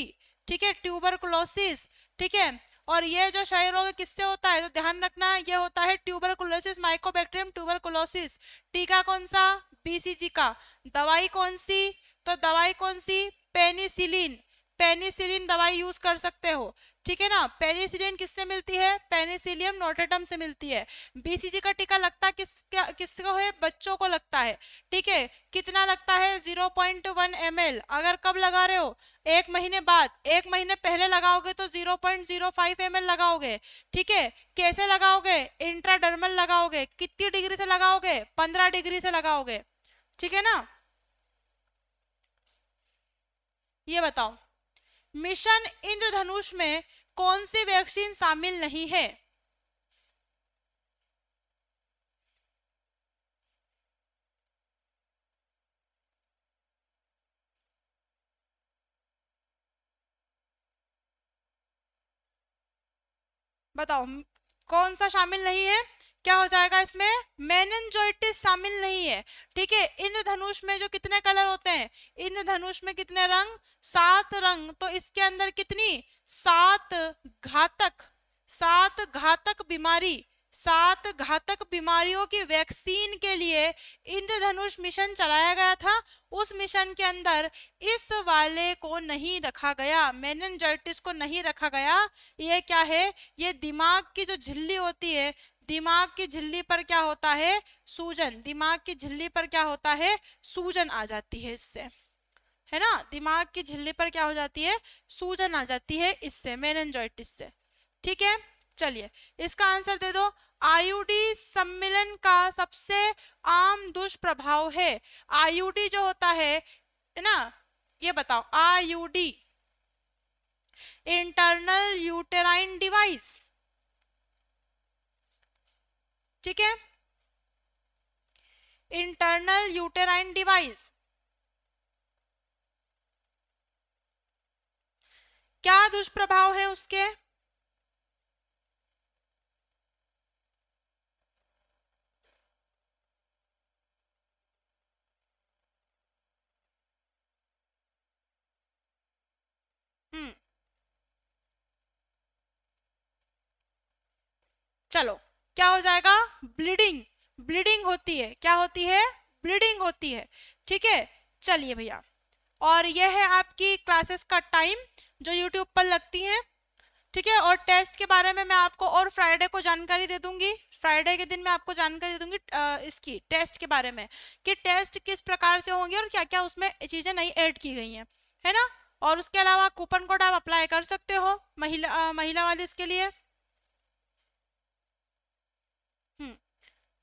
ठीक है ट्यूबरकुलोसिस ठीक है और ये जो क्षय रोग किससे होता है तो ध्यान रखना ये होता है क्लोसिस माइकोबैक्टेरियम ट्यूबरकुलोसिस टीका कौन सा बीसीजी का दवाई कौन सी तो दवाई कौन सी पेनिसिलिन पेनिसिलिन दवाई यूज कर सकते हो ठीक है ना पेनिसिलिन किससे मिलती है पेनिसिलियम नोटेटम से मिलती है बीसीजी का टीका लगता किस किसका है बच्चों को लगता है ठीक है कितना लगता है 0.1 पॉइंट अगर कब लगा रहे हो एक महीने बाद एक महीने पहले लगाओगे तो 0.05 पॉइंट लगाओगे ठीक है कैसे लगाओगे इंट्राडर्मल लगाओगे कितनी डिग्री से लगाओगे पंद्रह डिग्री से लगाओगे ठीक है ना ये बताओ मिशन इंद्रधनुष में कौन सी वैक्सीन शामिल नहीं है बताओ कौन सा शामिल नहीं है क्या हो जाएगा इसमें मेनजोइटिस शामिल नहीं है ठीक है इंद्रधनुष में जो कितने कलर होते हैं इंद्रधनुष में कितने रंग सात रंग तो इसके अंदर कितनी सात घातक सात घातक बीमारी सात घातक बीमारियों की वैक्सीन के लिए इंद्रधनुष मिशन चलाया गया था उस मिशन के अंदर इस वाले को नहीं रखा गया मेनजर्टिस को नहीं रखा गया ये क्या है ये दिमाग की जो झिल्ली होती है दिमाग की झिल्ली पर क्या होता है सूजन दिमाग की झिल्ली पर क्या होता है सूजन आ जाती है इससे है ना दिमाग की झिल्ली पर क्या हो जाती है सूजन आ जाती है इससे मेनजर्टिस से ठीक है चलिए इसका आंसर दे दो आयुडी सम्मिलन का सबसे आम दुष्प्रभाव है आयुडी जो होता है ना ये बताओ आयुडी इंटरनल यूटेराइन डिवाइस ठीक है इंटरनल यूटेराइन डिवाइस क्या दुष्प्रभाव है उसके हम्म चलो क्या हो जाएगा ब्लीडिंग ब्लीडिंग होती है क्या होती है ब्लीडिंग होती है ठीक है चलिए भैया और यह है आपकी क्लासेस का टाइम जो यूट्यूब पर लगती है ठीक है और टेस्ट के बारे में मैं आपको और फ्राइडे को जानकारी दे दूंगी फ्राइडे के दिन मैं आपको जानकारी दे दूंगी इसकी टेस्ट के बारे में कि टेस्ट किस प्रकार से होंगे और क्या क्या उसमें चीज़ें नई ऐड की गई हैं है ना और उसके अलावा कूपन कोड आप अप्लाई कर सकते हो महिला आ, महिला वाली इसके लिए हम्म,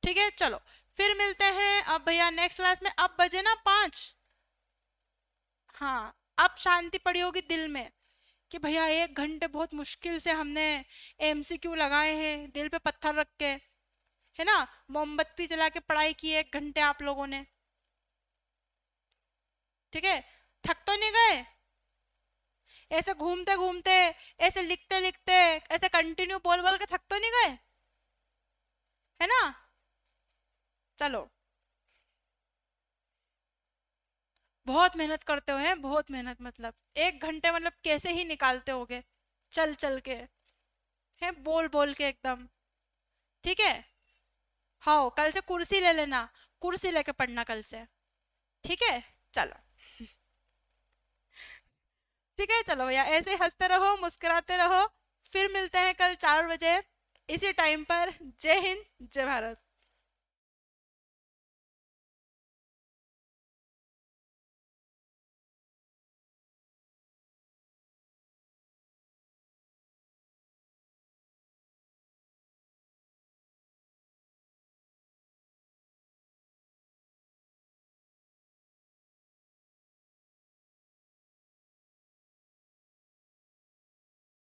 ठीक है चलो फिर मिलते हैं अब भैया नेक्स्ट क्लास में अब बजे ना पांच हाँ अब शांति पड़ी होगी दिल में कि भैया एक घंटे बहुत मुश्किल से हमने एमसीक्यू लगाए हैं दिल पे पत्थर रख के है ना मोमबत्ती जला के पढ़ाई की एक घंटे आप लोगों ने ठीक है थक तो नहीं गए ऐसे घूमते घूमते ऐसे लिखते लिखते ऐसे कंटिन्यू बोल बोल के थक तो नहीं गए है ना चलो बहुत मेहनत करते हो हैं बहुत मेहनत मतलब एक घंटे मतलब कैसे ही निकालते गे चल चल के हैं बोल बोल के एकदम ठीक है हाँ कल से कुर्सी ले लेना कुर्सी लेके पढ़ना कल से ठीक है चलो ठीक है चलो भैया ऐसे हंसते रहो मुस्कुराते रहो फिर मिलते हैं कल चार बजे इसी टाइम पर जय हिंद जय भारत